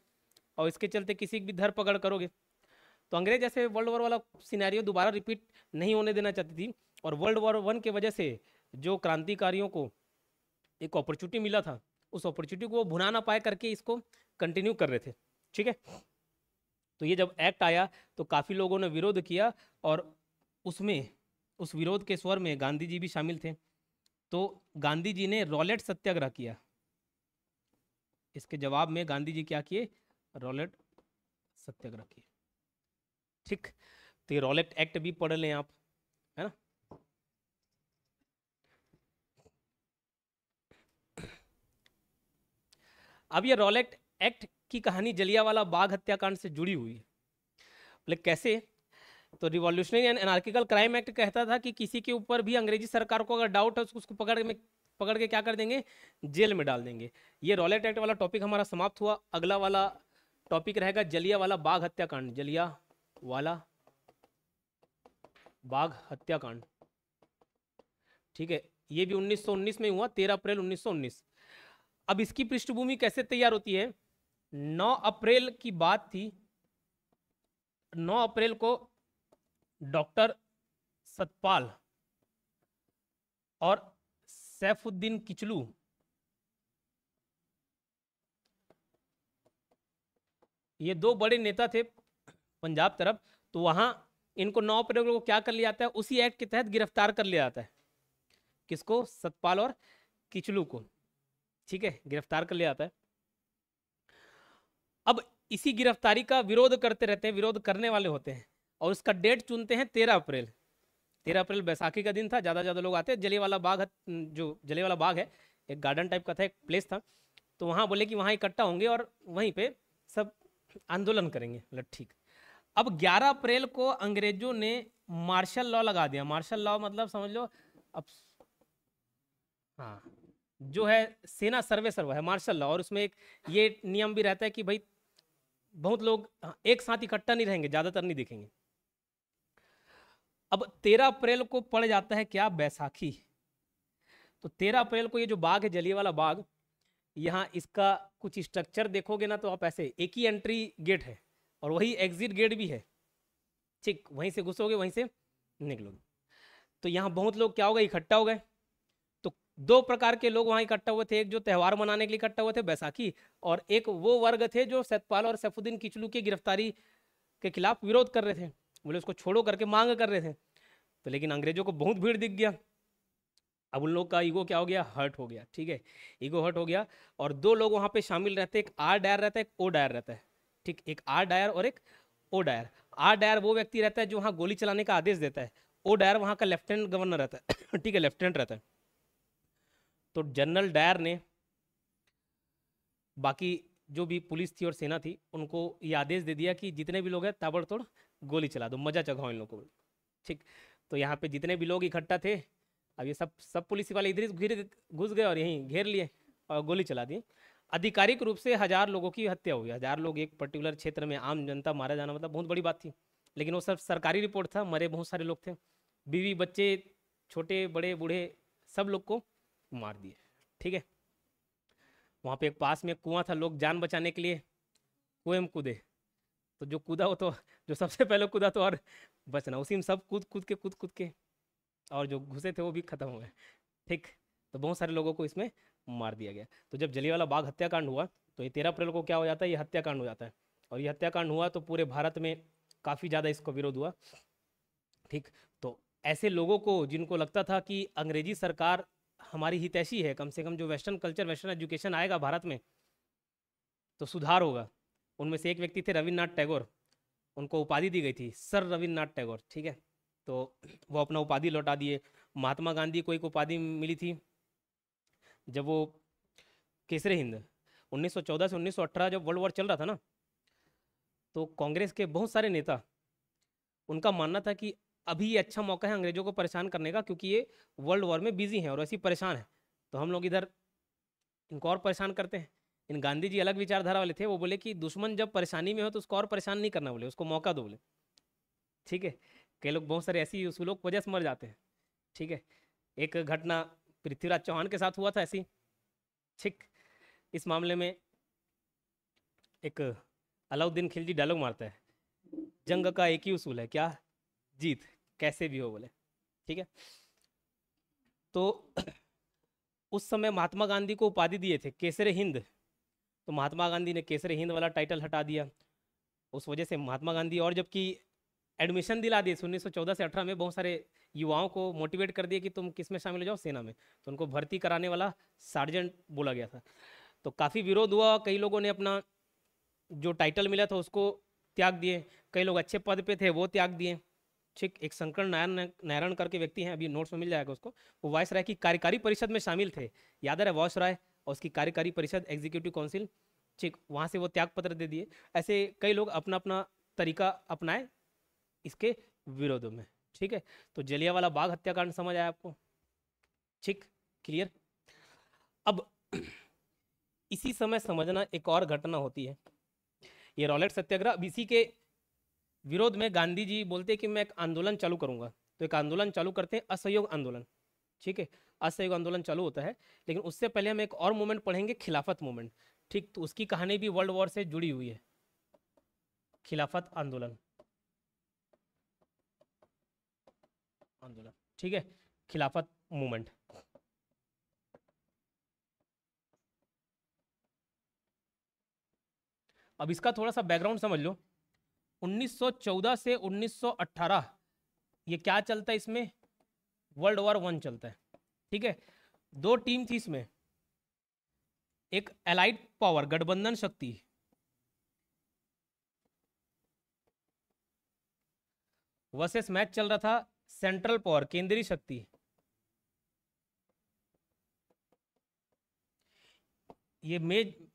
और इसके चलते किसी भी धर पकड़ करोगे तो अंग्रेज जैसे वर्ल्ड वॉर वाला सिनेरियो दोबारा रिपीट नहीं होने देना चाहती थी और वर्ल्ड वॉर वन के वजह से जो क्रांतिकारियों को एक अपॉर्चुनिटी मिला था उस अपॉर्चुनिटी को वो भुना ना पाए करके इसको कंटिन्यू कर रहे थे ठीक है तो ये जब एक्ट आया तो काफ़ी लोगों ने विरोध किया और उसमें उस विरोध के स्वर में गांधी जी भी शामिल थे तो गांधी जी ने रॉलेट सत्याग्रह किया इसके जवाब में गांधी जी क्या किए रॉलेट सत्याग्रह किए ठीक तो ये रॉलेट एक्ट भी पढ़ लें आप है ना अब ये रॉलेट एक्ट की कहानी जलियावाला बाग हत्याकांड से जुड़ी हुई है बोले कैसे तो revolutionary and anarchical crime act कहता था कि किसी के ऊपर भी अंग्रेजी सरकार को अगर डाउट है उसको उसको पकड़ में पकड़ के क्या कर देंगे जेल में डाल देंगे ये रॉलेट एक्ट वाला टॉपिक हमारा समाप्त हुआ अगला वाला टॉपिक रहेगा जलिया वाला बाघ हत्याकांड जलिया वाला बाघ हत्याकांड ठीक है ये भी 1919 में हुआ 13 अप्रैल 1919 अब इसकी पृष्ठभूमि कैसे तैयार होती है 9 अप्रैल की बात थी 9 अप्रैल को डॉक्टर सतपाल और सैफुद्दीन किचलू ये दो बड़े नेता थे पंजाब तरफ तो वहाँ इनको नौ अप्रैल को क्या कर लिया जाता है उसी एक्ट के तहत गिरफ्तार कर लिया जाता है किसको सतपाल और किचलू को ठीक है गिरफ्तार कर लिया जाता है अब इसी गिरफ्तारी का विरोध करते रहते हैं विरोध करने वाले होते हैं और उसका डेट चुनते हैं तेरह अप्रैल तेरह अप्रैल बैसाखी का दिन था ज़्यादा ज़्यादा लोग आते हैं जलेवाला बाग जो जलेवाला बाग है एक गार्डन टाइप का था एक प्लेस था तो वहाँ बोले कि वहाँ इकट्ठा होंगे और वहीं पे सब आंदोलन करेंगे मतलब ठीक अब 11 अप्रैल को अंग्रेजों ने मार्शल लॉ लगा दिया मार्शल लॉ मतलब समझ लो अब हाँ जो है सेना सर्वे सर्व है मार्शल लॉ और उसमें एक ये नियम भी रहता है कि भाई बहुत लोग हाँ, एक साथ इकट्ठा नहीं रहेंगे ज़्यादातर नहीं दिखेंगे अब तेरह अप्रैल को पड़ जाता है क्या बैसाखी तो तेरह अप्रैल को ये जो बाघ है जलिए वाला बाघ यहाँ इसका कुछ स्ट्रक्चर देखोगे ना तो आप ऐसे एक ही एंट्री गेट है और वही एग्जिट गेट भी है ठीक वहीं से घुसोगे वहीं से निकलोगे तो यहाँ बहुत लोग क्या हो गए इकट्ठा हो गए तो दो प्रकार के लोग वहाँ इकट्ठा हुए थे एक जो त्यौहार मनाने के लिए इकट्ठा हुए थे बैसाखी और एक वो वर्ग थे जो सतपाल और सैफुद्दीन किचलू की गिरफ्तारी के खिलाफ विरोध कर रहे थे बोले उसको छोड़ो करके मांग कर रहे थे तो लेकिन अंग्रेजों को बहुत भीड़ दिख गया अब उन लोग का ईगो क्या हो गया हर्ट हो गया ठीक है ईगो हर्ट हो गया और दो लोग वहाँ पे शामिल रहते एक आर डायर रहता है एक ओ डायर रहता है ठीक एक आर डायर और एक ओ डायर आर डायर वो व्यक्ति रहता है जो वहाँ गोली चलाने का आदेश देता है ओ डायर वहाँ का लेफ्टिनेंट गवर्नर रहता है <clears throat> ठीक है लेफ्टिनेंट रहता है तो जनरल डायर ने बाकी जो भी पुलिस थी और सेना थी उनको ये आदेश दे दिया कि जितने भी लोग हैं ताबड़तोड़ गोली चला दो मजा चखाओ इन लोगों को ठीक तो यहाँ पे जितने भी लोग इकट्ठा थे अब ये सब सब पुलिस वाले इधर ही घुस गए और यहीं घेर लिए और गोली चला दी आधिकारिक रूप से हजार लोगों की हत्या हुई हजार लोग एक पर्टिकुलर क्षेत्र में आम जनता मारा जाना मतलब बहुत बड़ी बात थी लेकिन वो सब सरकारी रिपोर्ट था मरे बहुत सारे लोग थे बीवी बच्चे छोटे बड़े बूढ़े सब लोग को मार दिए ठीक है वहाँ पे एक पास में कुआं था लोग जान बचाने के लिए कुएं में कूदे तो जो कूदा वो तो जो सबसे पहले कूदा तो और बचना उसी में सब कूद कूद के कूद कूद के और जो घुसे थे वो भी खत्म हुए ठीक तो बहुत सारे लोगों को इसमें मार दिया गया तो जब जलियावाला बाग हत्याकांड हुआ तो ये तेरह अप्रैल को क्या हो जाता है ये हत्याकांड हो जाता है और ये हत्याकांड हुआ तो पूरे भारत में काफ़ी ज़्यादा इसको विरोध हुआ ठीक तो ऐसे लोगों को जिनको लगता था कि अंग्रेजी सरकार हमारी हितैषी है कम से कम जो वेस्टर्न कल्चर वेस्टर्न एजुकेशन आएगा भारत में तो सुधार होगा उनमें से एक व्यक्ति थे रविन्द्रनाथ टैगोर उनको उपाधि दी गई थी सर रविन्द्रनाथ टैगोर ठीक है तो वो अपना उपाधि लौटा दिए महात्मा गांधी को एक उपाधि मिली थी जब वो केसरे हिंद 1914 से 1918 जब वर्ल्ड वॉर चल रहा था ना तो कांग्रेस के बहुत सारे नेता उनका मानना था कि अभी ये अच्छा मौका है अंग्रेजों को परेशान करने का क्योंकि ये वर्ल्ड वॉर में बिजी हैं और ऐसी परेशान है तो हम लोग इधर इनको और परेशान करते हैं इन गांधी जी अलग विचारधारा वाले थे वो बोले कि दुश्मन जब परेशानी में हो तो उसको और परेशान नहीं करना बोले उसको मौका दो बोले ठीक है कई लोग बहुत सारे ऐसी उस लोग वजह से मर जाते हैं ठीक है एक घटना पृथ्वीराज चौहान के साथ हुआ था ऐसी ठीक इस मामले में एक अलाउद्दीन खिलजी डायलॉग मारता है जंग का एक ही उसूल है क्या जीत कैसे भी हो बोले ठीक है तो <clears throat> उस समय महात्मा गांधी को उपाधि दिए थे केसरे हिंद तो महात्मा गांधी ने केसरे हिंद वाला टाइटल हटा दिया उस वजह से महात्मा गांधी और जबकि एडमिशन दिला दिए उन्नीस सौ चौदह से अठारह में बहुत सारे युवाओं को मोटिवेट कर दिए कि तुम किस में शामिल हो जाओ सेना में तो उनको भर्ती कराने वाला सार्जेंट बोला गया था तो काफ़ी विरोध हुआ कई लोगों ने अपना जो टाइटल मिला था उसको त्याग दिए कई लोग अच्छे पद पे थे वो त्याग दिए ठीक एक शंकर नारायण नारायण करके व्यक्ति हैं अभी नोट्स में मिल जाएगा उसको वो वायस राय की कार्यकारी परिषद में शामिल थे याद है वायस राय और उसकी कार्यकारी परिषद एग्जीक्यूटिव काउंसिल ठीक वहाँ से वो त्याग पत्र दे दिए ऐसे कई लोग अपना अपना तरीका अपनाए इसके विरोध में ठीक है तो जलिया वाला बाघ हत्याकांड समझ आया आपको ठीक क्लियर अब <clears throat> इसी समय समझना एक और घटना होती है ये रॉलेट सत्याग्रह इसी के विरोध में गांधी जी बोलते कि मैं एक आंदोलन चालू करूंगा तो एक आंदोलन चालू करते हैं असहयोग आंदोलन ठीक है असहयोग आंदोलन चालू होता है लेकिन उससे पहले हम एक और मूवमेंट पढ़ेंगे खिलाफत मूवमेंट ठीक तो उसकी कहानी भी वर्ल्ड वॉर से जुड़ी हुई है खिलाफत आंदोलन आंदोलन ठीक है खिलाफत मूवमेंट अब इसका थोड़ा सा बैकग्राउंड समझ लो 1914 से 1918 ये क्या चलता है इसमें वर्ल्ड वॉर वन चलता है ठीक है दो टीम थी इसमें एक एलाइड पावर गठबंधन शक्ति वर्सेस मैच चल रहा था सेंट्रल पावर केंद्रीय शक्ति ये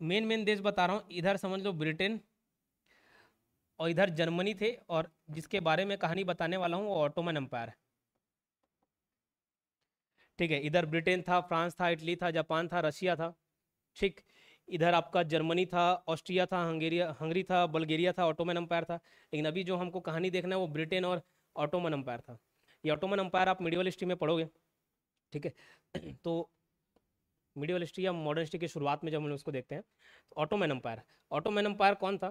मेन मेन देश बता रहा हूँ इधर समझ लो ब्रिटेन और इधर जर्मनी थे और जिसके बारे में कहानी बताने वाला हूँ वो ऑटोमन एम्पायर ठीक है इधर ब्रिटेन था फ्रांस था इटली था जापान था रशिया था ठीक इधर आपका जर्मनी था ऑस्ट्रिया था हंगेरिया हंगरी था बल्गेरिया था ऑटोमन एम्पायर था लेकिन अभी जो हमको कहानी देखना है वो ब्रिटेन और ऑटोमन एम्पायर था ये ऑटोमन अंपायर आप मिडिवल हिस्ट्री में पढ़ोगे ठीक है <clears throat> तो मिडिवल हिस्ट्री या मॉडर्न हिस्ट्री की शुरुआत में जब हम उसको देखते हैं तो ऑटोमैन अम्पायर ऑटोमैन अम्पायर कौन था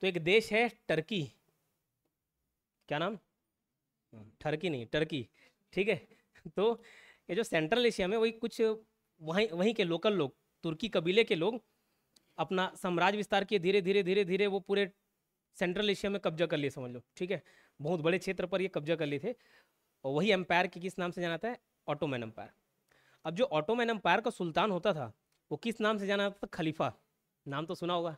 तो एक देश है टर्की क्या नाम टर्की नहीं टर्की ठीक है <laughs> तो ये जो सेंट्रल एशिया में वही कुछ वहीं वहीं के लोकल लोग तुर्की कबीले के लोग अपना साम्राज्य विस्तार किए धीरे धीरे धीरे धीरे वो पूरे सेंट्रल एशिया में कब्जा कर लिए समझ लो ठीक है बहुत बड़े क्षेत्र पर ये कब्जा कर लिए थे और वही एम्पायर के किस नाम से जाना जाता है ऑटोमैन एम्पायर अब जो ऑटोमैन एम्पायर का सुल्तान होता था वो किस नाम से जाना जाता था खलीफा नाम तो सुना होगा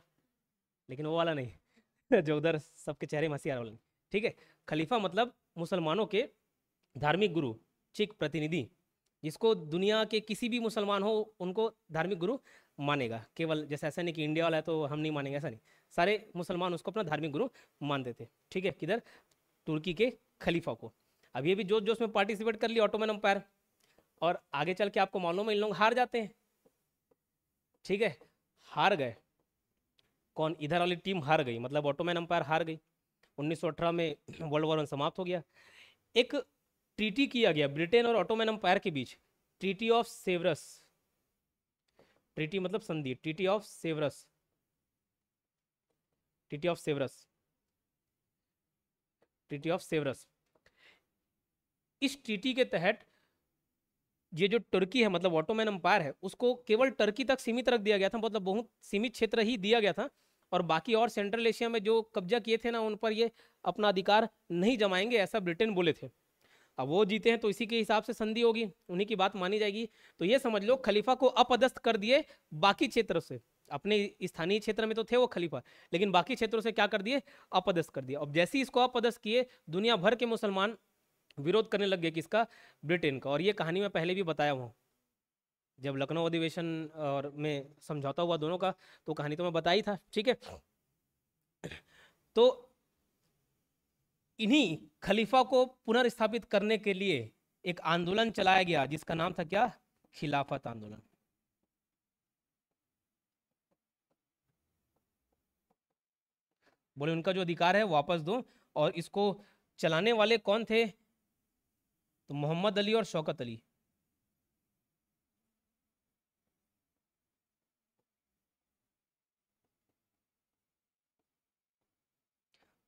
लेकिन वो वाला नहीं <laughs> जो उधर सबके चेहरे में हंसी वाला ठीक है खलीफा मतलब मुसलमानों के धार्मिक गुरु चिक प्रतिनिधि जिसको दुनिया के किसी भी मुसलमान हो उनको धार्मिक गुरु मानेगा केवल जैसे ऐसा नहीं कि इंडिया वाला है तो हम नहीं मानेंगे ऐसा नहीं सारे मुसलमान उसको अपना धार्मिक गुरु मानते थे ठीक है किधर तुर्की के खलीफा को अब ये भी जोश जोश में पार्टिसिपेट कर लिया ऑटोमैन अंपायर और आगे चल के आपको मालूम है इन लोग हार जाते हैं ठीक है हार गए कौन इधर वाली टीम हार गई मतलब ऑटोमैन अंपायर हार गई 1918 में वर्ल्ड वॉर वन समाप्त हो गया एक ट्रीटी किया गया ब्रिटेन और ऑटोमैन अंपायर के बीच ट्रीटी ऑफ सेवरस ट्रीटी मतलब संधि treaty of Sevres treaty of Sevres treaty of Sevres इस ट्रीटी के तहत ये जो तुर्की है मतलब ऑटोमैन अम्पायर है उसको केवल टर्की तक सीमित रख दिया गया था मतलब बहुत सीमित क्षेत्र ही दिया गया था और बाकी और सेंट्रल एशिया में जो कब्जा किए थे ना उन पर ये अपना अधिकार नहीं जमाएंगे ऐसा ब्रिटेन बोले थे अब वो जीते हैं तो इसी के हिसाब से संधि होगी उन्हीं की बात मानी जाएगी तो ये समझ लो खलीफा को अपदस्थ कर दिए बाकी क्षेत्र से अपने स्थानीय क्षेत्र में तो थे वो खलीफा लेकिन बाकी क्षेत्रों से क्या कर दिए अपदस्थ कर दिए अब जैसे ही इसको अपदस्थ किए दुनिया भर के मुसलमान विरोध करने लग गया किसका ब्रिटेन का और ये कहानी मैं पहले भी बताया हुआ जब लखनऊ अधिवेशन और में समझौता हुआ दोनों का तो कहानी तो मैं बताई था ठीक है तो इन्हीं खलीफा को पुनर्स्थापित करने के लिए एक आंदोलन चलाया गया जिसका नाम था क्या खिलाफत आंदोलन बोले उनका जो अधिकार है वापस दो और इसको चलाने वाले कौन थे तो मोहम्मद अली और शौकत अली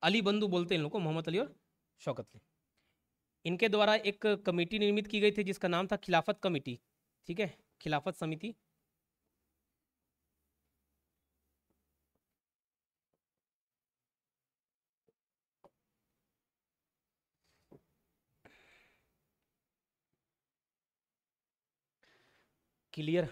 अली बंधु बोलते हैं इन मोहम्मद अली और शौकत अली इनके द्वारा एक कमेटी निर्मित की गई थी जिसका नाम था खिलाफत कमेटी ठीक है खिलाफत समिति क्लियर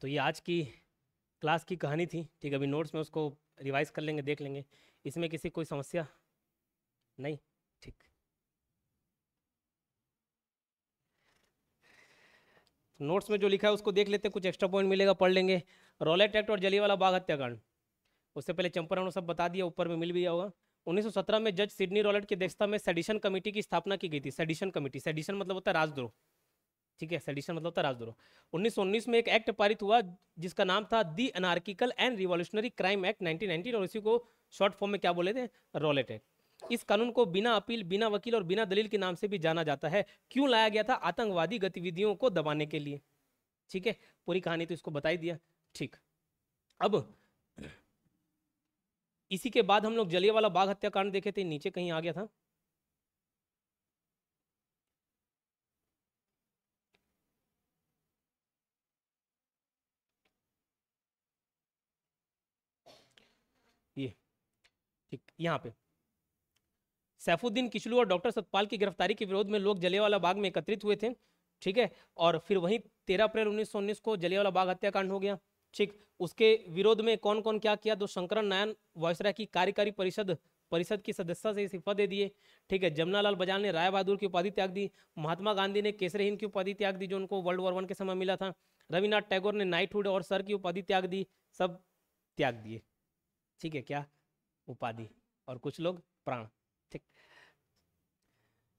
तो ये आज की क्लास की कहानी थी ठीक है अभी नोट्स में उसको रिवाइज कर लेंगे देख लेंगे इसमें किसी कोई समस्या नहीं ठीक नोट्स तो में जो लिखा है उसको देख लेते हैं कुछ एक्स्ट्रा पॉइंट मिलेगा पढ़ लेंगे रोलेट एक्ट और वाला बाघ हत्याकांड उससे पहले चंपारण सब बता दिया ऊपर में मिल भी गया होगा 1917 में जज सिडनी रॉलेट की अध्यक्षता में सेडिशन कमेटी की स्थापना की गई थी सेडिशन कमेटी सेडिशन मतलब होता है राजद्रोह ठीक है सेडिशन मतलब होता है राजद्रोह 1919 में एक एक्ट पारित हुआ जिसका नाम था the anarchical and revolutionary crime act nineteen और इसी को शॉर्ट फॉर्म में क्या बोले थे रॉलेट एक्ट इस कानून को बिना अपील बिना वकील और बिना दलील के नाम से भी जाना जाता है क्यों लाया गया था आतंकवादी गतिविधियों को दबाने के लिए ठीक है पूरी कहानी तो इसको बताई दिया ठीक अब इसी के बाद हम लोग जलिया वाला बाघ हत्याकांड देखे थे नीचे कहीं आ गया था ये ठीक यहाँ पे सैफुद्दीन किचलू और डॉक्टर सतपाल की गिरफ्तारी के विरोध में लोग जलियावाला बाग में एकत्रित हुए थे ठीक है और फिर वहीं तेरह अप्रैल उन्नीस को जलियावाला बाग हत्याकांड हो गया ठीक उसके विरोध में कौन कौन क्या किया तो शंकरन नारायण वायसराय की कार्यकारी परिषद परिषद की सदस्यता से इस्तीफा दे दिए ठीक है जमुनालाल बजाल ने राय बहादुर की उपाधि त्याग दी महात्मा गांधी ने केसरे हिंद की उपाधि त्याग दी जो उनको वर्ल्ड वॉर वन के समय मिला था रविनाथ टैगोर ने नाइटहुड और सर की उपाधि त्याग दी सब त्याग दिए ठीक है क्या उपाधि और कुछ लोग प्राण ठीक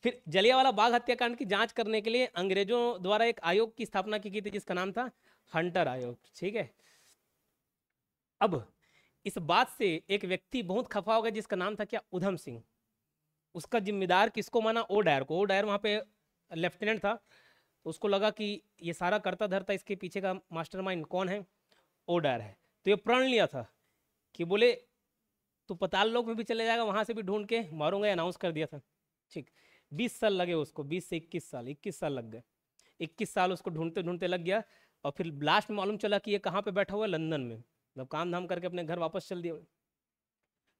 फिर जलियावाला बाघ हत्याकांड की जांच करने के लिए अंग्रेजों द्वारा एक आयोग की स्थापना की गई थी जिसका नाम था हंटर आयोग ठीक है अब इस बात से एक व्यक्ति बहुत खफा हो गया जिसका नाम था क्या उधम सिंह उसका जिम्मेदार किसको माना ओ डायर को ओ डायर वहाँ पे लेफ्टिनेंट था तो उसको लगा कि ये सारा करता धरता इसके पीछे का मास्टरमाइंड कौन है ओ डायर है तो ये प्रण लिया था कि बोले तो पताल लोक में भी चले जाएगा वहाँ से भी ढूंढ के मारूंगा अनाउंस कर दिया था ठीक बीस साल लगे उसको बीस से इक्कीस साल इक्कीस साल लग गए इक्कीस साल उसको ढूंढते ढूंढते लग गया और फिर लास्ट में मालूम चला कि ये कहाँ पे बैठा हुआ है लंदन में मतलब काम धाम करके अपने घर वापस चल दिया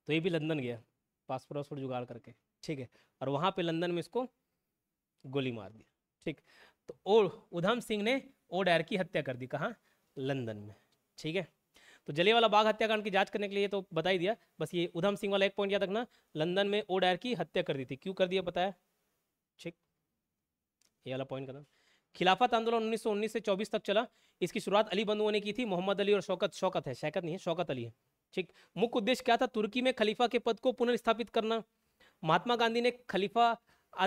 तो ये भी लंदन गया पासपोर्ट वासपोर्ट जुगाड़ करके ठीक है और वहाँ पे लंदन में इसको गोली मार दिया ठीक तो ओ उधम सिंह ने ओ डायर की हत्या कर दी कहाँ लंदन में ठीक है तो वाला बाघ हत्याकांड की जांच करने के लिए तो बता ही दिया बस ये उधम सिंह वाला एक पॉइंट याद रखना लंदन में ओ डायर की हत्या कर दी थी क्यों कर दिया बताया ठीक ये वाला पॉइंट करना खिलाफत आंदोलन 1919 से 24 तक चला इसकी शुरुआत अली बंधुओं ने की थी मोहम्मद अली और शौकत शौकत है शैकत नहीं है शौकत अली है ठीक मुख्य उद्देश्य क्या था तुर्की में खलीफा के पद को पुनर्स्थापित करना महात्मा गांधी ने खलीफा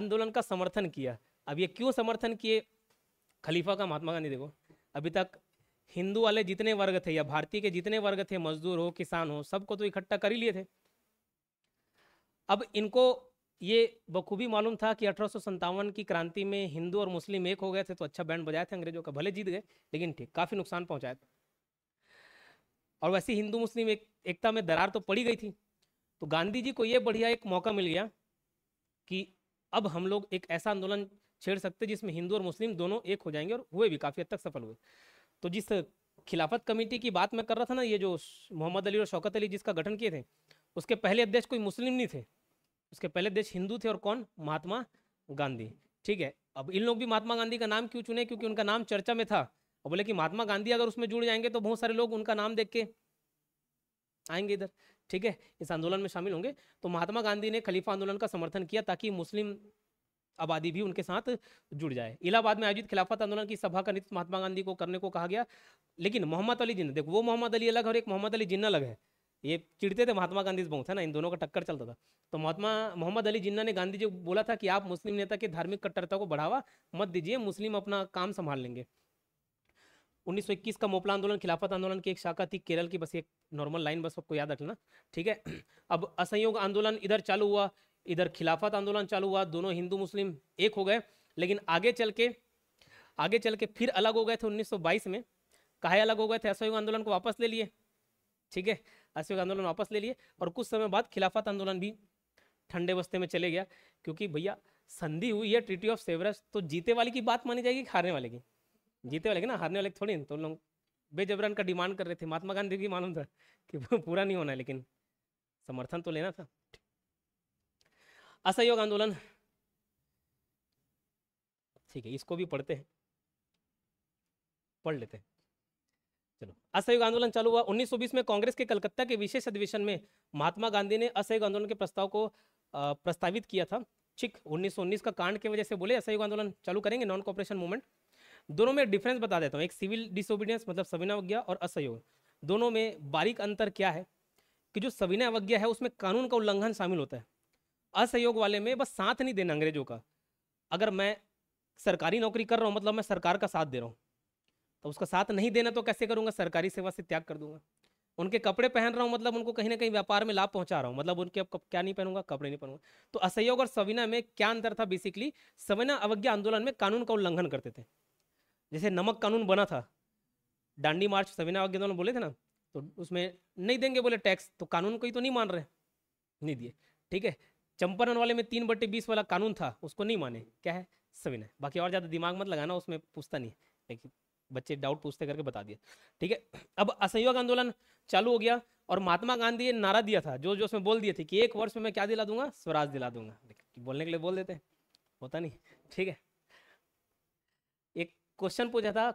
आंदोलन का समर्थन किया अब ये क्यों समर्थन किए खलीफा का महात्मा गांधी देखो अभी तक हिंदू वाले जितने वर्ग थे या भारतीय के जितने वर्ग थे मजदूर हो किसान हो सबको तो इकट्ठा कर ही लिए थे अब इनको ये बखूबी मालूम था कि अठारह की क्रांति में हिंदू और मुस्लिम एक हो गए थे तो अच्छा बैंड बजाए थे अंग्रेजों का भले जीत गए लेकिन ठीक काफ़ी नुकसान पहुंचाया था और वैसे हिंदू मुस्लिम एक एकता में दरार तो पड़ी गई थी तो गांधी जी को ये बढ़िया एक मौका मिल गया कि अब हम लोग एक ऐसा आंदोलन छेड़ सकते जिसमें हिंदू और मुस्लिम दोनों एक हो जाएंगे और हुए भी काफ़ी हद तक सफल हुए तो जिस खिलाफत कमेटी की बात मैं कर रहा था ना ये जो मोहम्मद अली और शौकत अली जिसका गठन किए थे उसके पहले अध्यक्ष कोई मुस्लिम नहीं थे उसके पहले देश हिंदू थे और कौन महात्मा गांधी ठीक है अब इन लोग भी महात्मा गांधी का नाम क्यों चुने क्योंकि उनका नाम चर्चा में था और बोले कि महात्मा गांधी अगर उसमें जुड़ जाएंगे तो बहुत सारे लोग उनका नाम देख के आएंगे इधर ठीक है इस आंदोलन में शामिल होंगे तो महात्मा गांधी ने खलीफा आंदोलन का समर्थन किया ताकि मुस्लिम आबादी भी उनके साथ जुड़ जाए इलाहाबाद में आयोजित खिलाफत आंदोलन की सभा का नेतृत्व महात्मा गांधी को करने को कहा गया लेकिन मोहम्मद अली जिन्ना देखो वो मोहम्मद अली अलग और एक मोहम्मद अली जिन्ना अलग है ये चिड़ते थे महात्मा गांधी बहुत है ना इन दोनों का टक्कर चलता था तो महात्मा मोहम्मद अली जिन्ना ने गांधी जी बोला था कि आप मुस्लिम नेता के धार्मिक कट्टरता को बढ़ावा मत दीजिए मुस्लिम अपना काम संभाल लेंगे 1921 का मोपला आंदोलन खिलाफत आंदोलन की एक शाखा थी केरल की बस एक नॉर्मल लाइन बस आपको याद रखना ठीक है <clears throat> अब असहयोग आंदोलन इधर चालू हुआ इधर खिलाफत आंदोलन चालू हुआ दोनों हिंदू मुस्लिम एक हो गए लेकिन आगे चल के आगे चल के फिर अलग हो गए थे उन्नीस में कहा अलग हो गए थे असहयोग आंदोलन को वापस ले लिए ठीक है अशोक आंदोलन वापस ले लिए और कुछ समय बाद खिलाफत आंदोलन भी ठंडे बस्ते में चले गया क्योंकि भैया संधि हुई है ट्रिटी ऑफ सेवरस तो जीते वाले की बात मानी जाएगी हारने वाले की जीते वाले की ना हारने वाले थोड़ी तो लोग बेजबरन का डिमांड कर रहे थे महात्मा गांधी की मालूम था कि पूरा नहीं होना है लेकिन समर्थन तो लेना था असहयोग आंदोलन ठीक है इसको भी पढ़ते हैं पढ़ लेते हैं चलो असहयोग आंदोलन चालू हुआ 1920 में कांग्रेस के कलकत्ता के विशेष अधिवेशन में महात्मा गांधी ने असहयोग आंदोलन के प्रस्ताव को प्रस्तावित किया था ठीक 1919 का कांड की वजह से बोले असहयोग आंदोलन चालू करेंगे नॉन कॉपरेशन मूवमेंट दोनों में डिफरेंस बता देता हूँ एक सिविल डिसोबीडियंस मतलब सविना अवज्ञा और असहयोग दोनों में बारीक अंतर क्या है कि जो सविना अवज्ञा है उसमें कानून का उल्लंघन शामिल होता है असहयोग वाले में बस साथ नहीं देना अंग्रेजों का अगर मैं सरकारी नौकरी कर रहा हूँ मतलब मैं सरकार का साथ दे रहा हूँ तो उसका साथ नहीं देना तो कैसे करूँगा सरकारी सेवा से त्याग कर दूंगा उनके कपड़े पहन रहा हूँ मतलब उनको कहीं ना कहीं व्यापार में लाभ पहुंचा रहा हूँ मतलब उनके अब क्या नहीं पहनूंगा कपड़े नहीं पहनूंगा तो असहयोग और सविना में क्या अंतर था बेसिकली सविना अवज्ञा आंदोलन में कानून का उल्लंघन करते थे जैसे नमक कानून बना था डांडी मार्च सविना अवज्ञा आंदोलन बोले थे ना तो उसमें नहीं देंगे बोले टैक्स तो कानून को ही तो नहीं मान रहे नहीं दिए ठीक है चंपारण वाले में तीन बट्टे बीस वाला कानून था उसको नहीं माने क्या है सविनय बाकी और ज़्यादा दिमाग मत लगाना उसमें पूछता नहीं बच्चे डाउट पूछते करके बता दिया ठीक है अब असहयोग आंदोलन चालू हो गया और महात्मा गांधी ने नारा दिया था जो जो उसमें बोल दिए थे कि एक वर्ष में मैं क्या दिला दूंगा स्वराज दिला दूंगा बोलने के लिए बोल देते होता नहीं ठीक है एक क्वेश्चन पूछा था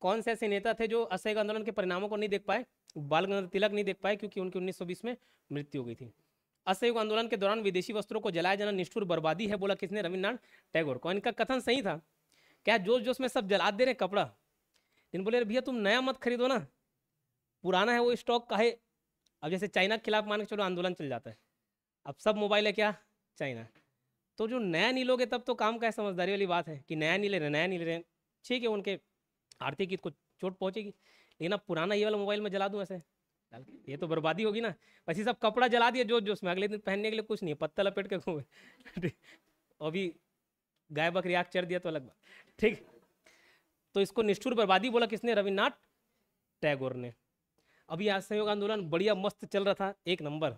कौन से ऐसे नेता थे जो असहयोग आंदोलन के परिणामों को नहीं देख पाए बाल गंगाधर तिलक नहीं देख पाए क्योंकि उनकी उन्नीस में मृत्यु हो गई थी असहयोग आंदोलन के दौरान विदेशी वस्त्रों को जलाया जाना निष्ठुर बर्बादी है बोला किसने रविन्द्रनाथ टैगोर को इनका कथन सही था क्या जोश जोश में सब जला दे रहे कपड़ा लेकिन बोले भैया तुम नया मत खरीदो ना पुराना है वो स्टॉक का है अब जैसे चाइना के खिलाफ मान के चलो आंदोलन चल जाता है अब सब मोबाइल है क्या चाइना तो जो नया नहीं लोगे तब तो काम का है समझदारी वाली बात है कि नया नहीं ले रहे नया नहीं ले रहे ठीक है उनके आर्थिक हित को चोट पहुँचेगी लेकिन अब पुराना ये वाला मोबाइल में जला दूँ ऐसे ये तो बर्बादी होगी ना वैसे सब कपड़ा जला दिया जो जो उसमें अगले दिन पहनने के लिए कुछ नहीं है पत्ता लपेट के घूमे और <laughs> गाय बकरी आग चढ़ दिया तो अलग बात ठीक तो इसको निष्ठुर बर्बादी बोला किसने रविनाथ टैगोर ने अभी असहयोग आंदोलन बढ़िया मस्त चल रहा था एक नंबर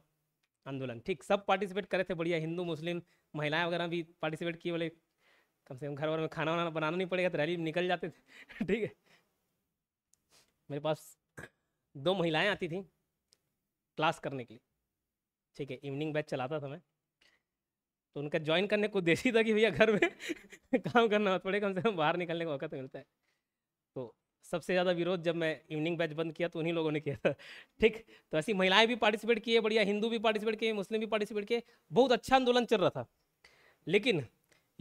आंदोलन ठीक सब पार्टिसिपेट करे थे बढ़िया हिंदू मुस्लिम महिलाएं वगैरह भी पार्टिसिपेट किए बोले कम से कम घर वर में खाना वाना बनाना नहीं पड़ेगा तो रैली निकल जाते थे <laughs> ठीक है मेरे पास दो महिलाएं आती थी क्लास करने के लिए ठीक है इवनिंग बैच चलाता था मैं तो उनका ज्वाइन करने को देसी था कि भैया घर में <laughs> काम करना पड़ेगा कम से कम बाहर निकलने का वक्त तो मिलता है सबसे ज़्यादा विरोध जब मैं इवनिंग बैच बंद किया तो उन्हीं लोगों ने किया था <laughs> ठीक तो ऐसी महिलाएं भी पार्टिसिपेट किए बढ़िया हिंदू भी पार्टिसिपेट किए मुस्लिम भी पार्टिसिपेट किए बहुत अच्छा आंदोलन चल रहा था लेकिन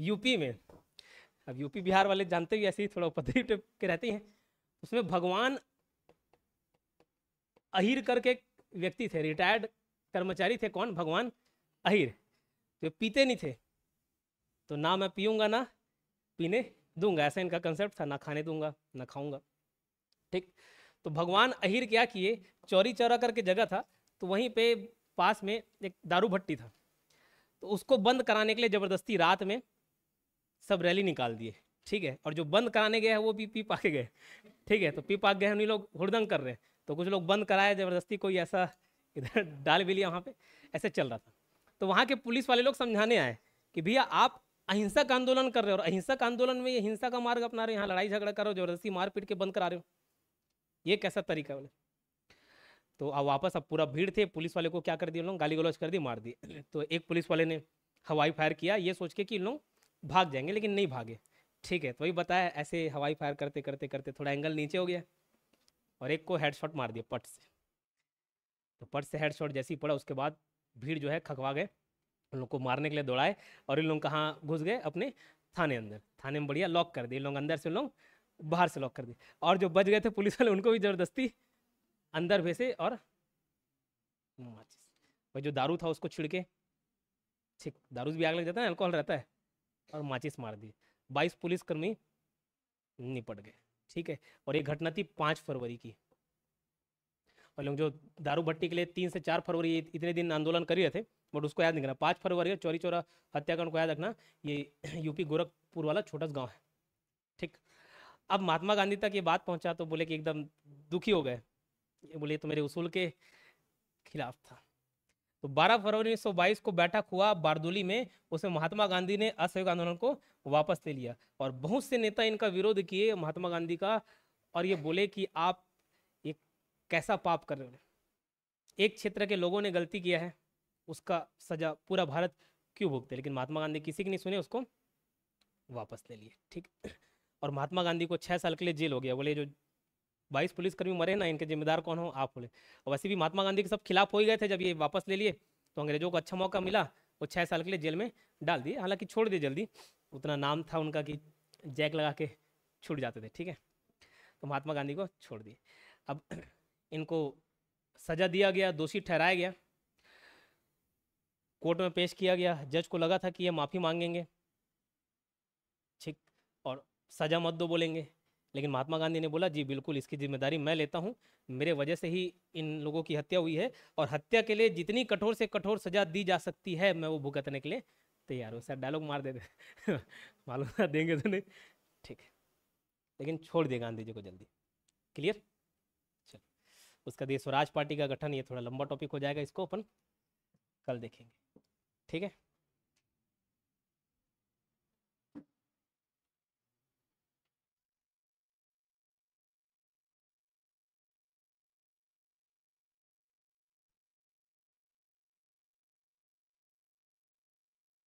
यूपी में अब यूपी बिहार वाले जानते भी ऐसे ही थोड़ा उपद्रवी टाइप के रहते हैं उसमें भगवान अहिर करके व्यक्ति थे रिटायर्ड कर्मचारी थे कौन भगवान अहिर जो तो पीते नहीं थे तो ना मैं पीऊँगा ना पीने दूंगा ऐसा इनका कंसेप्ट था ना खाने दूंगा ना खाऊंगा ठीक तो भगवान अहिर क्या किए चौरी चौरा करके जगह था तो वहीं पे पास में एक दारू भट्टी था तो उसको बंद कराने के लिए ज़बरदस्ती रात में सब रैली निकाल दिए ठीक है और जो बंद कराने गए हैं वो भी पी पा के गए ठीक है तो पी पा गए उन्हीं लोग हुड़दंग कर रहे हैं तो कुछ लोग बंद कराए ज़बरदस्ती कोई ऐसा इधर <laughs> डाल भी लिया वहाँ पे ऐसे चल रहा था तो वहाँ के पुलिस वाले लोग समझाने आए कि भैया आप अहिंसक आंदोलन कर रहे हो और अहिंसक आंदोलन में ये हिंसा का मार्ग अपना रहे हो यहाँ लड़ाई झगड़ा करो जबरदस्ती मारपीट के बंद करा रहे हो ये कैसा तरीका है तो अब वापस अब पूरा भीड़ थे पुलिस वाले को क्या कर दिया उन लोग गाली गलौज कर दी मार दी <clears throat> तो एक पुलिस वाले ने हवाई फायर किया ये सोच के कि इन लोग भाग जाएंगे लेकिन नहीं भागे ठीक है तो वही बताया ऐसे हवाई फायर करते करते करते थोड़ा एंगल नीचे हो गया और एक को हेडशॉट मार दिया पट से तो पट से हेडशॉट जैसे ही पड़ा उसके बाद भीड़ जो है खकवा गए उन लोग को मारने के लिए दौड़ाए और इन लोग कहाँ घुस गए अपने थाने अंदर थाने में बढ़िया लॉक कर दिए लोग अंदर से लोग बाहर से लॉक कर दी और जो बच गए थे पुलिस वाले उनको भी ज़बरदस्ती अंदर भेजे और भाई जो दारू था उसको छिड़के ठीक दारू भी आग लग जाता है अल्कोहल रहता है और माचिस मार दिए बाईस पुलिसकर्मी निपट गए ठीक है और ये घटना थी पाँच फरवरी की और लोग जो दारू भट्टी के लिए तीन से चार फरवरी इतने दिन आंदोलन कर रहे थे बट उसको याद नहीं करना पाँच फरवरी और चोरा हत्याकांड को याद रखना ये <clears throat> यूपी गोरखपुर वाला छोटा गाँव है अब महात्मा गांधी तक ये बात पहुंचा तो बोले कि एकदम दुखी हो गए ये बोले तो मेरे उसूल के खिलाफ था तो 12 फरवरी 1922 को बैठक हुआ बारदोली में उसमें महात्मा गांधी ने असहयोग आंदोलन को वापस ले लिया और बहुत से नेता इनका विरोध किए महात्मा गांधी का और ये बोले कि आप ये कैसा पाप कर रहे हो एक क्षेत्र के लोगों ने गलती किया है उसका सजा पूरा भारत क्यों भुगते लेकिन महात्मा गांधी किसी की नहीं सुने उसको वापस ले लिए ठीक और महात्मा गांधी को छः साल के लिए जेल हो गया बोले जो बाईस पुलिसकर्मी मरे ना इनके जिम्मेदार कौन हो आप बोले और वैसे भी महात्मा गांधी के सब खिलाफ हो ही गए थे जब ये वापस ले लिए तो अंग्रेजों को अच्छा मौका मिला वो छः साल के लिए जेल में डाल दिए हालांकि छोड़ दिए जल्दी उतना नाम था उनका कि जैक लगा के छूट जाते थे ठीक है तो महात्मा गांधी को छोड़ दिए अब <clears throat> इनको सजा दिया गया दोषी ठहराया गया कोर्ट में पेश किया गया जज को लगा था कि ये माफ़ी मांगेंगे सजा मत दो बोलेंगे लेकिन महात्मा गांधी ने बोला जी बिल्कुल इसकी जिम्मेदारी मैं लेता हूँ मेरे वजह से ही इन लोगों की हत्या हुई है और हत्या के लिए जितनी कठोर से कठोर सजा दी जा सकती है मैं वो भुगतने के लिए तैयार हूँ सर डायलॉग मार देते <laughs> मालूम ना देंगे तो नहीं ठीक है लेकिन छोड़ दिया गांधी जी को जल्दी क्लियर चलो उसका दिए स्वराज पार्टी का गठन ये थोड़ा लंबा टॉपिक हो जाएगा इसको अपन कल देखेंगे ठीक है